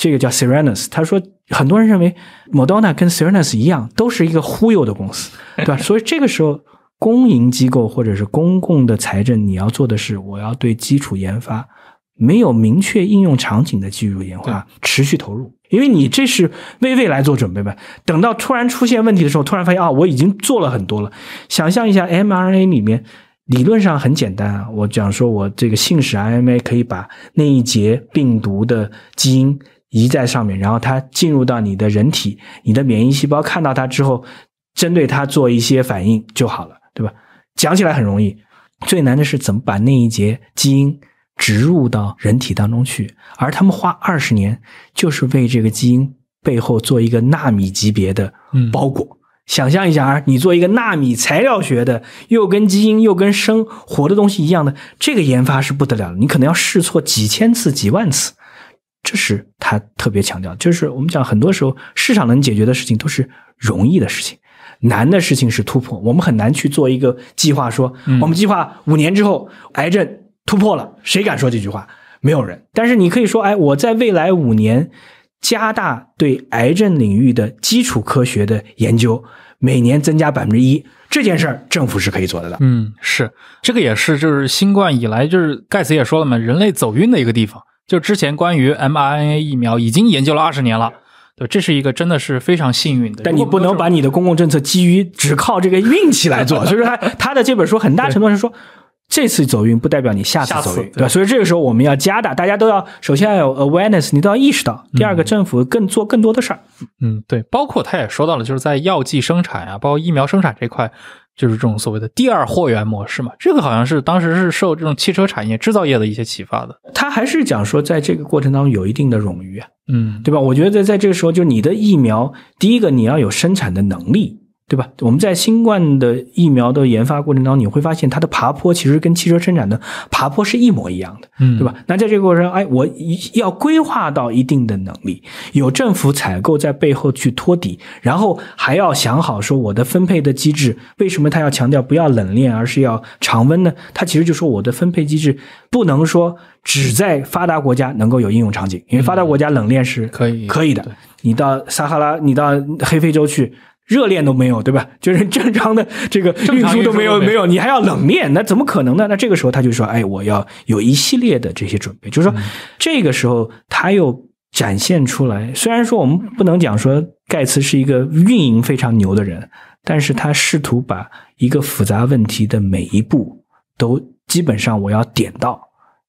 这个叫 Serenus，他说很多人认为 m o d o n n a 跟 Serenus 一样，都是一个忽悠的公司，<laughs> 对吧？所以这个时候，公营机构或者是公共的财政，你要做的是，我要对基础研发没有明确应用场景的技术研发持续投入，因为你这是为未来做准备嘛。等到突然出现问题的时候，突然发现啊，我已经做了很多了。想象一下，mRNA 里面理论上很简单啊，我讲说我这个信使 RNA 可以把那一节病毒的基因。移在上面，然后它进入到你的人体，你的免疫细胞看到它之后，针对它做一些反应就好了，对吧？讲起来很容易，最难的是怎么把那一节基因植入到人体当中去。而他们花二十年，就是为这个基因背后做一个纳米级别的包裹。想象一下啊，你做一个纳米材料学的，又跟基因又跟生活的东西一样的，这个研发是不得了的，你可能要试错几千次、几万次。这是他特别强调，就是我们讲，很多时候市场能解决的事情都是容易的事情，难的事情是突破。我们很难去做一个计划，说我们计划五年之后癌症突破了，谁敢说这句话？没有人。但是你可以说，哎，我在未来五年加大对癌症领域的基础科学的研究，每年增加百分之一，这件事儿政府是可以做的的。嗯，是这个也是，就是新冠以来，就是盖茨也说了嘛，人类走运的一个地方。就之前关于 mRNA 疫苗已经研究了二十年了，对，这是一个真的是非常幸运的。但你不能把你的公共政策基于只靠这个运气来做，所以说他他的这本书很大程度是说，这次走运不代表你下次走运，对。所以这个时候我们要加大，大家都要首先要有 awareness，你都要意识到。第二个，政府更做更多的事儿。嗯，对，包括他也说到了，就是在药剂生产啊，包括疫苗生产这块。就是这种所谓的第二货源模式嘛，这个好像是当时是受这种汽车产业制造业的一些启发的。他还是讲说，在这个过程当中有一定的冗余嗯，对吧？我觉得在这个时候，就你的疫苗，第一个你要有生产的能力。对吧？我们在新冠的疫苗的研发过程当中，你会发现它的爬坡其实跟汽车生产的爬坡是一模一样的，嗯，对吧？那在这个过程中，哎，我要规划到一定的能力，有政府采购在背后去托底，然后还要想好说我的分配的机制。为什么他要强调不要冷链，而是要常温呢？他其实就说我的分配机制不能说只在发达国家能够有应用场景，因为发达国家冷链是可以可以的。你到撒哈拉，你到黑非洲去。热恋都没有，对吧？就是正常的这个运输都没有，没有你还要冷链，那怎么可能呢？那这个时候他就说：“哎，我要有一系列的这些准备。”就是说，这个时候他又展现出来。虽然说我们不能讲说盖茨是一个运营非常牛的人，但是他试图把一个复杂问题的每一步都基本上我要点到，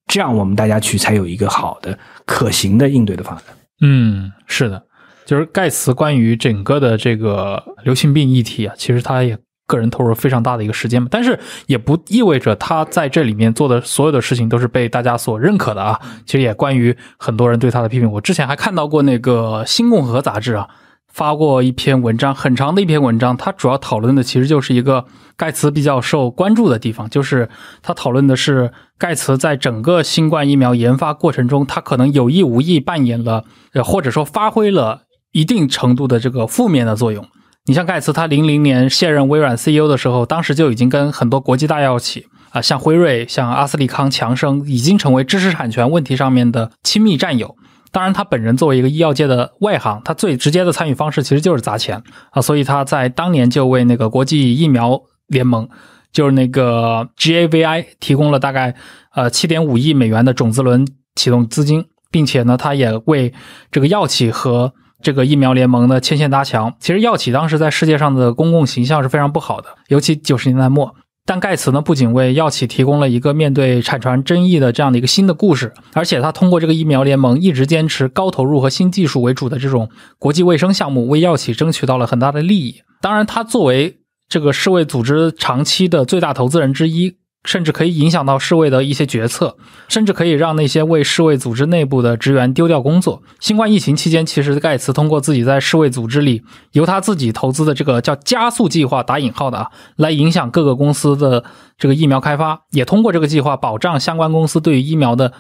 这样我们大家去才有一个好的可行的应对的方案。嗯，是的。就是盖茨关于整个的这个流行病议题啊，其实他也个人投入非常大的一个时间嘛，但是也不意味着他在这里面做的所有的事情都是被大家所认可的啊。其实也关于很多人对他的批评，我之前还看到过那个《新共和》杂志啊，发过一篇文章，很长的一篇文章，它主要讨论的其实就是一个盖茨比较受关注的地方，就是他讨论的是盖茨在整个新冠疫苗研发过程中，他可能有意无意扮演了，呃，或者说发挥了。一定程度的这个负面的作用。你像盖茨，他零零年卸任微软 CEO 的时候，当时就已经跟很多国际大药企啊，像辉瑞、像阿斯利康、强生，已经成为知识产权问题上面的亲密战友。当然，他本人作为一个医药界的外行，他最直接的参与方式其实就是砸钱啊。所以他在当年就为那个国际疫苗联盟，就是那个 GAVI 提供了大概呃七点五亿美元的种子轮启动资金，并且呢，他也为这个药企和这个疫苗联盟的牵线搭桥，其实药企当时在世界上的公共形象是非常不好的，尤其九十年代末。但盖茨呢，不仅为药企提供了一个面对产传争议的这样的一个新的故事，而且他通过这个疫苗联盟，一直坚持高投入和新技术为主的这种国际卫生项目，为药企争取到了很大的利益。当然，他作为这个世卫组织长期的最大投资人之一。甚至可以影响到世卫的一些决策，甚至可以让那些为世卫组织内部的职员丢掉工作。新冠疫情期间，其实盖茨通过自己在世卫组织里由他自己投资的这个叫“加速计划”打引号的啊，来影响各个公司的这个疫苗开发，也通过这个计划保障相关公司对于疫苗的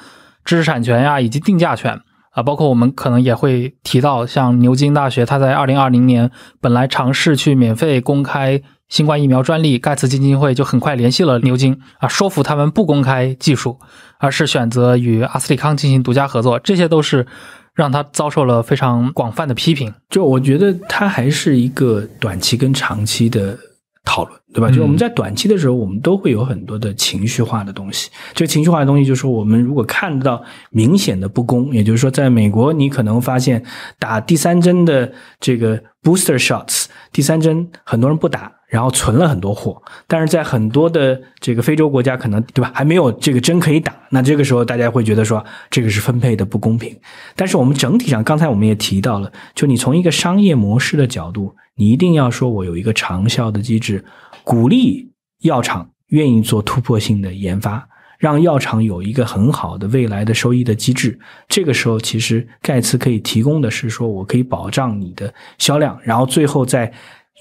知识产权呀以及定价权啊。包括我们可能也会提到，像牛津大学，它在二零二零年本来尝试去免费公开。新冠疫苗专利，盖茨基金会就很快联系了牛津啊，说服他们不公开技术，而是选择与阿斯利康进行独家合作。这些都是让他遭受了非常广泛的批评。就我觉得，它还是一个短期跟长期的讨论，对吧？就我们在短期的时候，我们都会有很多的情绪化的东西。就情绪化的东西，就是我们如果看到明显的不公，也就是说，在美国你可能发现打第三针的这个 booster shots，第三针很多人不打。然后存了很多货，但是在很多的这个非洲国家，可能对吧，还没有这个针可以打。那这个时候，大家会觉得说这个是分配的不公平。但是我们整体上，刚才我们也提到了，就你从一个商业模式的角度，你一定要说我有一个长效的机制，鼓励药厂愿意做突破性的研发，让药厂有一个很好的未来的收益的机制。这个时候，其实盖茨可以提供的是说我可以保障你的销量，然后最后在。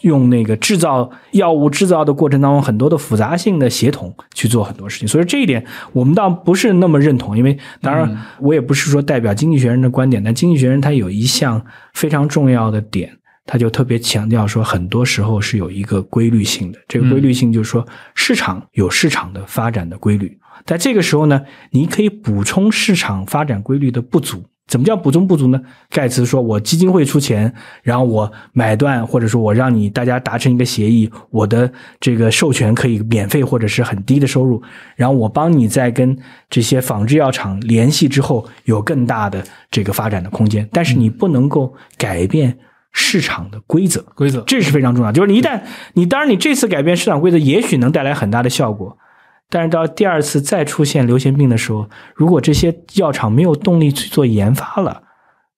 用那个制造药物制造的过程当中很多的复杂性的协同去做很多事情，所以这一点我们倒不是那么认同。因为当然我也不是说代表经济学人的观点，但经济学人他有一项非常重要的点，他就特别强调说，很多时候是有一个规律性的。这个规律性就是说市场有市场的发展的规律，在这个时候呢，你可以补充市场发展规律的不足。怎么叫补中不足呢？盖茨说：“我基金会出钱，然后我买断，或者说我让你大家达成一个协议，我的这个授权可以免费或者是很低的收入，然后我帮你在跟这些仿制药厂联系之后，有更大的这个发展的空间。但是你不能够改变市场的规则，规则这是非常重要。就是你一旦你当然你这次改变市场规则，也许能带来很大的效果。”但是到第二次再出现流行病的时候，如果这些药厂没有动力去做研发了，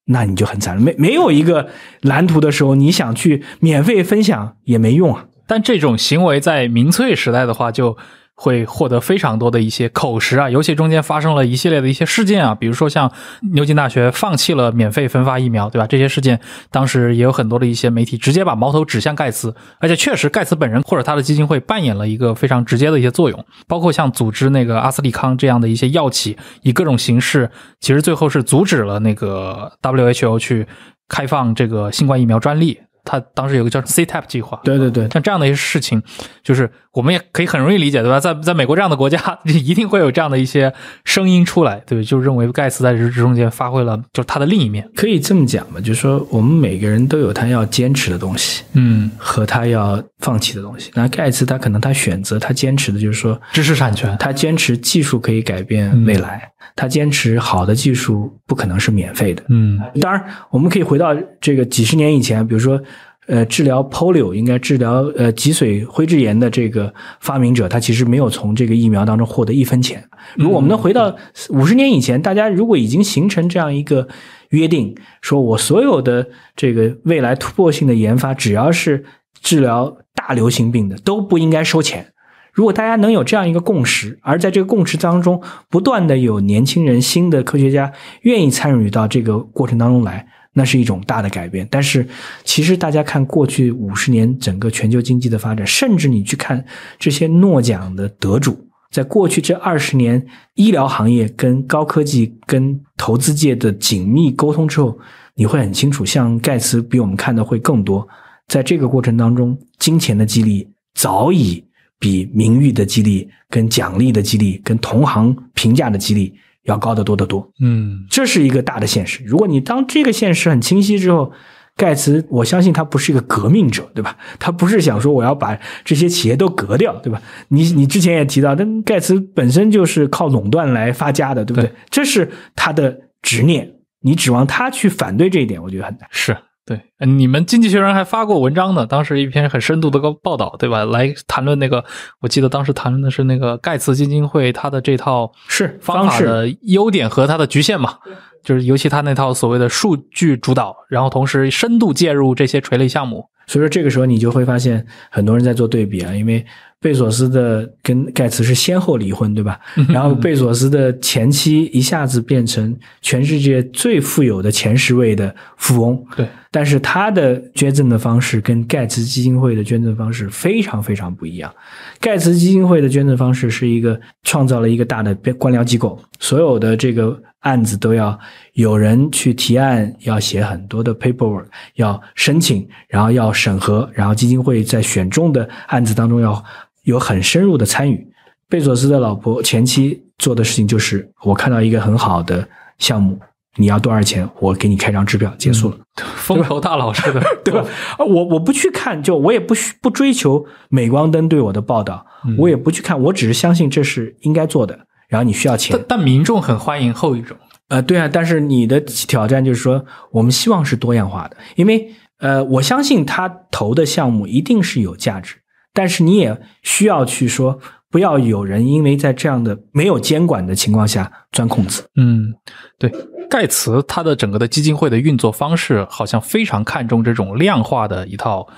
那你就很惨了。没没有一个蓝图的时候，你想去免费分享也没用啊。但这种行为在民粹时代的话就。会获得非常多的一些口实啊，尤其中间发生了一系列的一些事件啊，比如说像牛津大学放弃了免费分发疫苗，对吧？这些事件当时也有很多的一些媒体直接把矛头指向盖茨，而且确实盖茨本人或者他的基金会扮演了一个非常直接的一些作用，包括像组织那个阿斯利康这样的一些药企，以各种形式，其实最后是阻止了那个 WHO 去开放这个新冠疫苗专利。他当时有个叫 C-TAP 计划，对对对，像这样的一些事情，就是我们也可以很容易理解，对吧？在在美国这样的国家，<laughs> 一定会有这样的一些声音出来，对，就认为盖茨在这中间发挥了，就是他的另一面。可以这么讲吧，就是说我们每个人都有他要坚持的东西，嗯，和他要放弃的东西。那盖茨他可能他选择他坚持的就是说知识产权，他坚持技术可以改变未来，他坚持好的技术不可能是免费的，嗯。当然，我们可以回到这个几十年以前，比如说。呃，治疗 polio 应该治疗呃脊髓灰质炎的这个发明者，他其实没有从这个疫苗当中获得一分钱。如果我们能回到五十年以前，大家如果已经形成这样一个约定，说我所有的这个未来突破性的研发，只要是治疗大流行病的，都不应该收钱。如果大家能有这样一个共识，而在这个共识当中，不断的有年轻人、新的科学家愿意参与到这个过程当中来。那是一种大的改变，但是其实大家看过去五十年整个全球经济的发展，甚至你去看这些诺奖的得主，在过去这二十年医疗行业跟高科技跟投资界的紧密沟通之后，你会很清楚，像盖茨比我们看的会更多。在这个过程当中，金钱的激励早已比名誉的激励、跟奖励的激励、跟同行评价的激励。要高得多得多，嗯，这是一个大的现实。如果你当这个现实很清晰之后，盖茨，我相信他不是一个革命者，对吧？他不是想说我要把这些企业都革掉，对吧？你你之前也提到，但盖茨本身就是靠垄断来发家的，对不对？这是他的执念。你指望他去反对这一点，我觉得很难。是。对，你们经济学人还发过文章呢，当时一篇很深度的报报道，对吧？来谈论那个，我记得当时谈论的是那个盖茨基金会他的这套是方法的优点和他的局限嘛。就是尤其他那套所谓的数据主导，然后同时深度介入这些垂类项目，所以说这个时候你就会发现很多人在做对比啊，因为贝索斯的跟盖茨是先后离婚，对吧？然后贝索斯的前妻一下子变成全世界最富有的前十位的富翁，对。但是他的捐赠的方式跟盖茨基金会的捐赠方式非常非常不一样。盖茨基金会的捐赠方式是一个创造了一个大的官僚机构，所有的这个。案子都要有人去提案，要写很多的 paperwork，要申请，然后要审核，然后基金会在选中的案子当中要有很深入的参与。贝佐斯的老婆前妻做的事情就是，我看到一个很好的项目，你要多少钱，我给你开张支票，结束了。风投大佬似的，<laughs> 对吧？我我不去看，就我也不需不追求镁光灯对我的报道，我也不去看，我只是相信这是应该做的。然后你需要钱，但民众很欢迎后一种。呃，对啊，但是你的挑战就是说，我们希望是多样化的，因为呃，我相信他投的项目一定是有价值，但是你也需要去说，不要有人因为在这样的没有监管的情况下钻空子。嗯，对，盖茨他的整个的基金会的运作方式，好像非常看重这种量化的一套。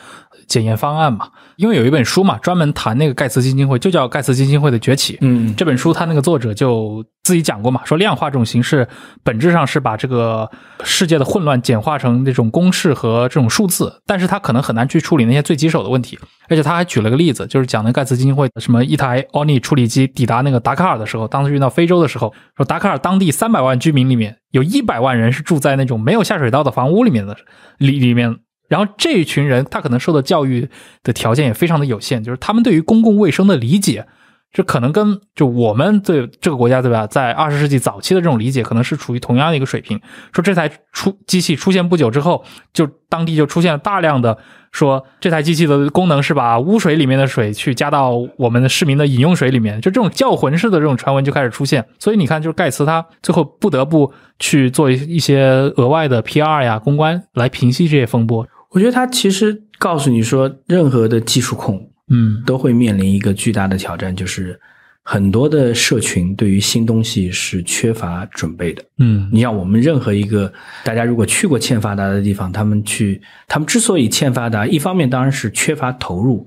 检验方案嘛，因为有一本书嘛，专门谈那个盖茨基金会，就叫《盖茨基金会的崛起》。嗯，这本书他那个作者就自己讲过嘛，说量化这种形式本质上是把这个世界的混乱简化成那种公式和这种数字，但是他可能很难去处理那些最棘手的问题。而且他还举了个例子，就是讲的盖茨基金会什么一台 Oni 处理机抵达那个达喀尔的时候，当时运到非洲的时候，说达喀尔当地三百万居民里面有一百万人是住在那种没有下水道的房屋里面的里里面。然后这一群人，他可能受的教育的条件也非常的有限，就是他们对于公共卫生的理解，这可能跟就我们对这个国家对吧，在二十世纪早期的这种理解，可能是处于同样的一个水平。说这台出机器出现不久之后，就当地就出现了大量的说这台机器的功能是把污水里面的水去加到我们的市民的饮用水里面，就这种叫魂式的这种传闻就开始出现。所以你看，就是盖茨他最后不得不去做一些额外的 P R 呀公关来平息这些风波。我觉得他其实告诉你说，任何的技术控，嗯，都会面临一个巨大的挑战，就是很多的社群对于新东西是缺乏准备的，嗯，你像我们任何一个大家如果去过欠发达的地方，他们去，他们之所以欠发达，一方面当然是缺乏投入。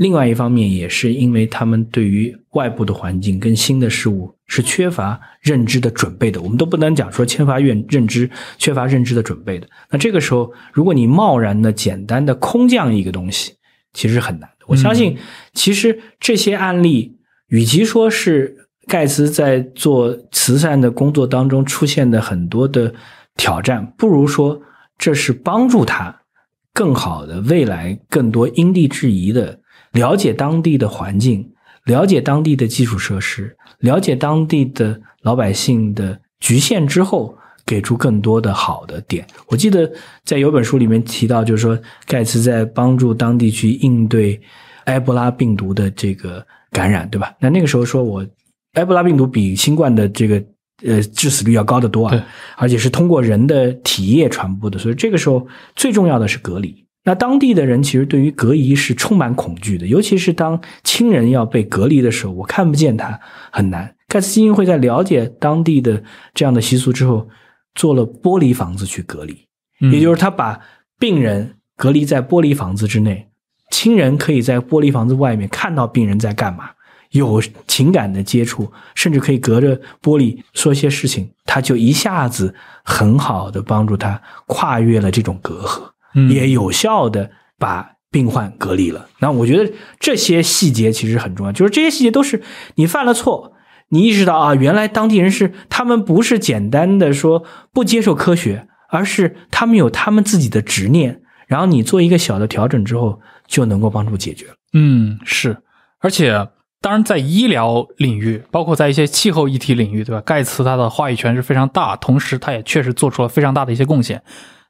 另外一方面，也是因为他们对于外部的环境跟新的事物是缺乏认知的准备的。我们都不能讲说缺乏认认知、缺乏认知的准备的。那这个时候，如果你贸然的、简单的空降一个东西，其实很难的。我相信，其实这些案例，与其说是盖茨在做慈善的工作当中出现的很多的挑战，不如说这是帮助他更好的未来更多因地制宜的。了解当地的环境，了解当地的基础设施，了解当地的老百姓的局限之后，给出更多的好的点。我记得在有本书里面提到，就是说盖茨在帮助当地去应对埃博拉病毒的这个感染，对吧？那那个时候说我，埃博拉病毒比新冠的这个呃致死率要高得多啊，而且是通过人的体液传播的，所以这个时候最重要的是隔离。那当地的人其实对于隔离是充满恐惧的，尤其是当亲人要被隔离的时候，我看不见他很难。盖茨基金会在了解当地的这样的习俗之后，做了玻璃房子去隔离，也就是他把病人隔离在玻璃房子之内，亲人可以在玻璃房子外面看到病人在干嘛，有情感的接触，甚至可以隔着玻璃说一些事情，他就一下子很好的帮助他跨越了这种隔阂。也有效的把病患隔离了。那我觉得这些细节其实很重要，就是这些细节都是你犯了错，你意识到啊，原来当地人是他们不是简单的说不接受科学，而是他们有他们自己的执念。然后你做一个小的调整之后，就能够帮助解决嗯，是。而且，当然在医疗领域，包括在一些气候议题领域，对吧？盖茨他的话语权是非常大，同时他也确实做出了非常大的一些贡献。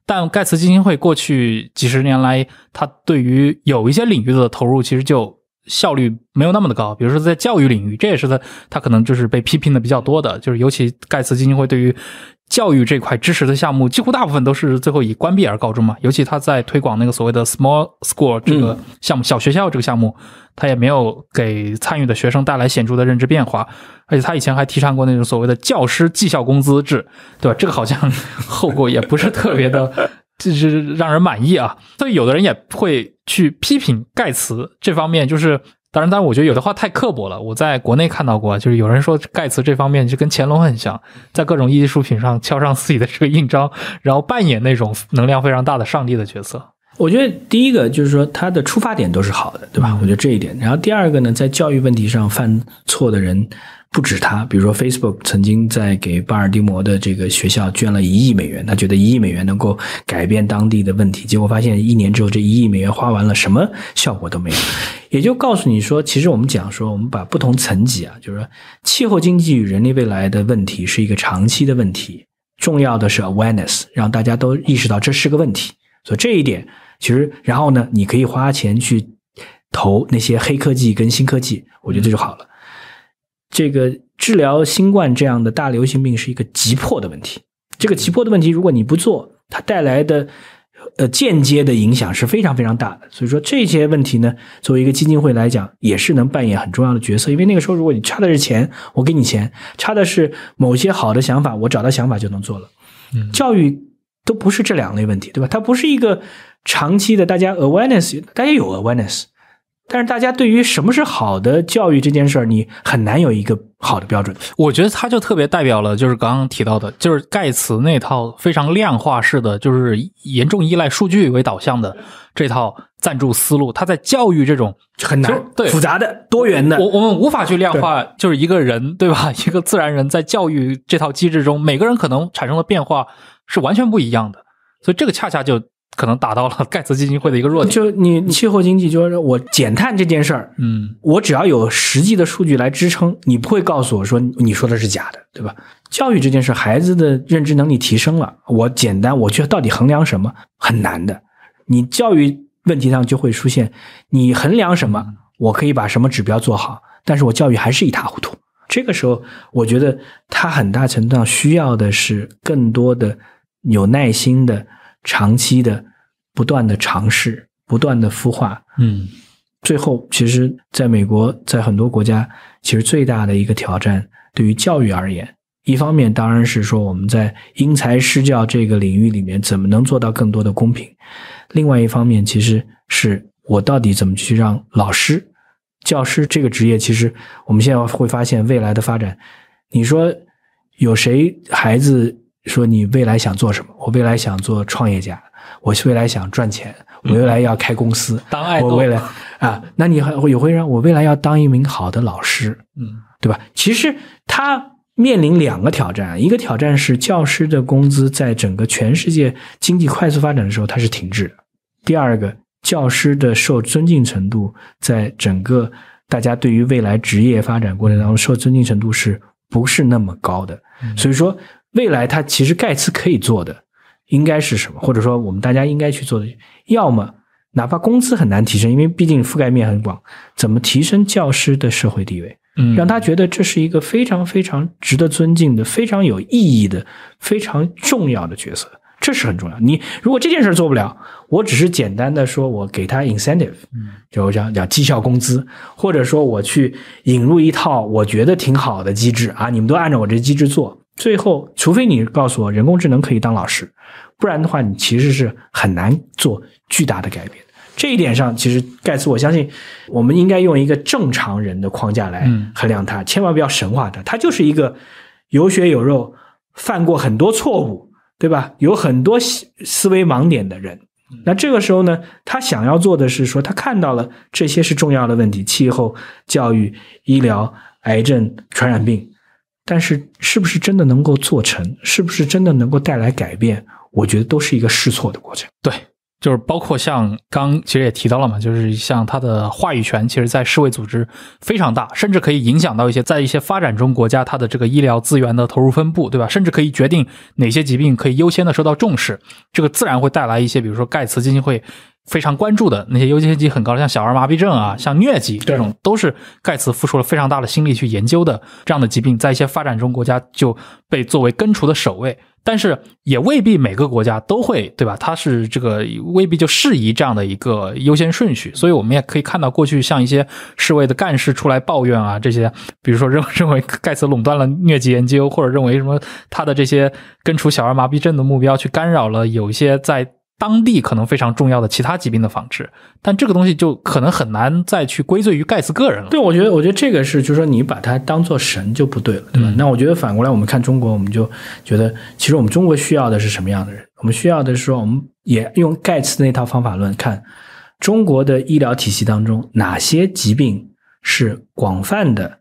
但盖茨基金会过去几十年来，它对于有一些领域的投入，其实就。效率没有那么的高，比如说在教育领域，这也是他他可能就是被批评的比较多的，就是尤其盖茨基金会对于教育这块支持的项目，几乎大部分都是最后以关闭而告终嘛。尤其他在推广那个所谓的 small school 这个项目，小学校这个项目，他也没有给参与的学生带来显著的认知变化。而且他以前还提倡过那种所谓的教师绩效工资制，对吧？这个好像后果也不是特别的。这是让人满意啊，所以有的人也会去批评盖茨这方面，就是当然，当然我觉得有的话太刻薄了。我在国内看到过，就是有人说盖茨这方面就跟乾隆很像，在各种艺术品上敲上自己的这个印章，然后扮演那种能量非常大的上帝的角色。我觉得第一个就是说他的出发点都是好的，对吧？我觉得这一点。然后第二个呢，在教育问题上犯错的人。不止他，比如说 Facebook 曾经在给巴尔的摩的这个学校捐了一亿美元，他觉得一亿美元能够改变当地的问题，结果发现一年之后这一亿美元花完了，什么效果都没有，也就告诉你说，其实我们讲说，我们把不同层级啊，就是说气候经济与人类未来的问题是一个长期的问题，重要的是 awareness，让大家都意识到这是个问题，所以这一点其实，然后呢，你可以花钱去投那些黑科技跟新科技，我觉得这就好了。这个治疗新冠这样的大流行病是一个急迫的问题，这个急迫的问题，如果你不做，它带来的，呃，间接的影响是非常非常大的。所以说这些问题呢，作为一个基金会来讲，也是能扮演很重要的角色。因为那个时候，如果你差的是钱，我给你钱；差的是某些好的想法，我找到想法就能做了。嗯，教育都不是这两类问题，对吧？它不是一个长期的，大家 awareness，大家有 awareness。但是大家对于什么是好的教育这件事儿，你很难有一个好的标准。我觉得他就特别代表了，就是刚刚提到的，就是盖茨那套非常量化式的就是严重依赖数据为导向的这套赞助思路。他在教育这种很难复杂的多元的，我我们无法去量化，就是一个人对吧？一个自然人在教育这套机制中，每个人可能产生的变化是完全不一样的。所以这个恰恰就。可能打到了盖茨基金会的一个弱点。就你气候经济，就是我减碳这件事儿，嗯，我只要有实际的数据来支撑，你不会告诉我说你说的是假的，对吧？教育这件事，孩子的认知能力提升了，我简单，我觉得到底衡量什么很难的。你教育问题上就会出现，你衡量什么，我可以把什么指标做好，但是我教育还是一塌糊涂。这个时候，我觉得他很大程度上需要的是更多的有耐心的。长期的、不断的尝试、不断的孵化，嗯，最后其实，在美国，在很多国家，其实最大的一个挑战，对于教育而言，一方面当然是说我们在因材施教这个领域里面，怎么能做到更多的公平；，另外一方面，其实是我到底怎么去让老师、教师这个职业，其实我们现在会发现未来的发展，你说有谁孩子？说你未来想做什么？我未来想做创业家，我未来想赚钱，我未来要开公司。当爱豆，我未来啊，那你还会会让我未来要当一名好的老师，嗯，对吧？其实他面临两个挑战，一个挑战是教师的工资在整个全世界经济快速发展的时候，它是停滞的；第二个，教师的受尊敬程度在整个大家对于未来职业发展过程当中受尊敬程度是不是那么高的？所以说。未来他其实盖茨可以做的，应该是什么？或者说我们大家应该去做的，要么哪怕工资很难提升，因为毕竟覆盖面很广，怎么提升教师的社会地位？嗯，让他觉得这是一个非常非常值得尊敬的、非常有意义的、非常重要的角色，这是很重要。你如果这件事儿做不了，我只是简单的说我给他 incentive，嗯，就我讲讲绩效工资，或者说我去引入一套我觉得挺好的机制啊，你们都按照我这机制做。最后，除非你告诉我人工智能可以当老师，不然的话，你其实是很难做巨大的改变这一点上，其实盖茨，我相信，我们应该用一个正常人的框架来衡量他，千万不要神化他。他就是一个有血有肉、犯过很多错误，对吧？有很多思维盲点的人。那这个时候呢，他想要做的是说，他看到了这些是重要的问题：气候、教育、医疗、癌症、传染病。但是，是不是真的能够做成？是不是真的能够带来改变？我觉得都是一个试错的过程。对，就是包括像刚其实也提到了嘛，就是像他的话语权，其实，在世卫组织非常大，甚至可以影响到一些在一些发展中国家，它的这个医疗资源的投入分布，对吧？甚至可以决定哪些疾病可以优先的受到重视。这个自然会带来一些，比如说盖茨基金会。非常关注的那些优先级很高的，像小儿麻痹症啊，像疟疾这种，都是盖茨付出了非常大的心力去研究的。这样的疾病在一些发展中国家就被作为根除的首位，但是也未必每个国家都会，对吧？它是这个未必就适宜这样的一个优先顺序。所以我们也可以看到，过去像一些世卫的干事出来抱怨啊，这些比如说认 <laughs> 认为盖茨垄断了疟疾研究，或者认为什么他的这些根除小儿麻痹症的目标去干扰了有一些在。当地可能非常重要的其他疾病的防治，但这个东西就可能很难再去归罪于盖茨个人了。对，我觉得，我觉得这个是，就是说，你把它当做神就不对了，对吧？那我觉得反过来，我们看中国，我们就觉得，其实我们中国需要的是什么样的人？我们需要的是说，我们也用盖茨那套方法论看中国的医疗体系当中，哪些疾病是广泛的，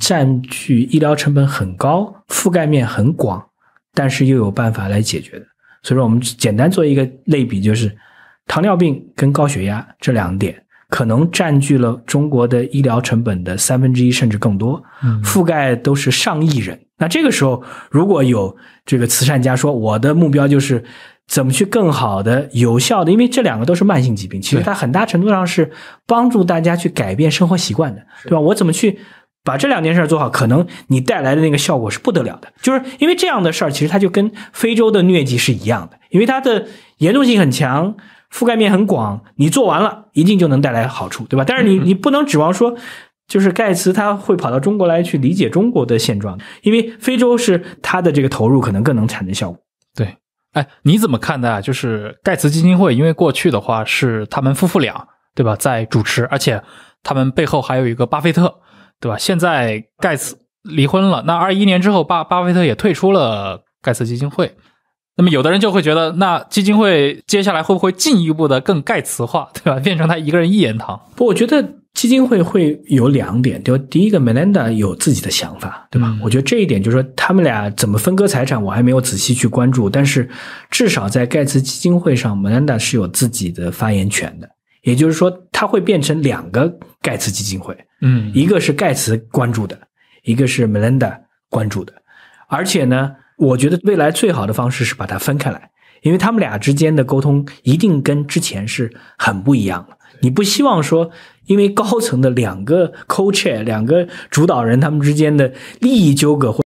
占据医疗成本很高、覆盖面很广，但是又有办法来解决的。所以说，我们简单做一个类比，就是糖尿病跟高血压这两点，可能占据了中国的医疗成本的三分之一甚至更多，覆盖都是上亿人。那这个时候，如果有这个慈善家说，我的目标就是怎么去更好的、有效的，因为这两个都是慢性疾病，其实它很大程度上是帮助大家去改变生活习惯的，对吧？我怎么去？把这两件事做好，可能你带来的那个效果是不得了的。就是因为这样的事儿，其实它就跟非洲的疟疾是一样的，因为它的严重性很强，覆盖面很广。你做完了，一定就能带来好处，对吧？但是你你不能指望说，就是盖茨他会跑到中国来去理解中国的现状，因为非洲是他的这个投入可能更能产生效果。对，哎，你怎么看待啊？就是盖茨基金会，因为过去的话是他们夫妇俩，对吧，在主持，而且他们背后还有一个巴菲特。对吧？现在盖茨离婚了，那二一年之后，巴巴菲特也退出了盖茨基金会。那么，有的人就会觉得，那基金会接下来会不会进一步的更盖茨化，对吧？变成他一个人一言堂？不，我觉得基金会会有两点，就第一个，Melinda 有自己的想法，对吧？我觉得这一点就是说，他们俩怎么分割财产，我还没有仔细去关注。但是，至少在盖茨基金会上，Melinda 是有自己的发言权的。也就是说，它会变成两个盖茨基金会，嗯，一个是盖茨关注的，一个是 Melinda 关注的，而且呢，我觉得未来最好的方式是把它分开来，因为他们俩之间的沟通一定跟之前是很不一样的。你不希望说，因为高层的两个 Co Chair 两个主导人他们之间的利益纠葛或。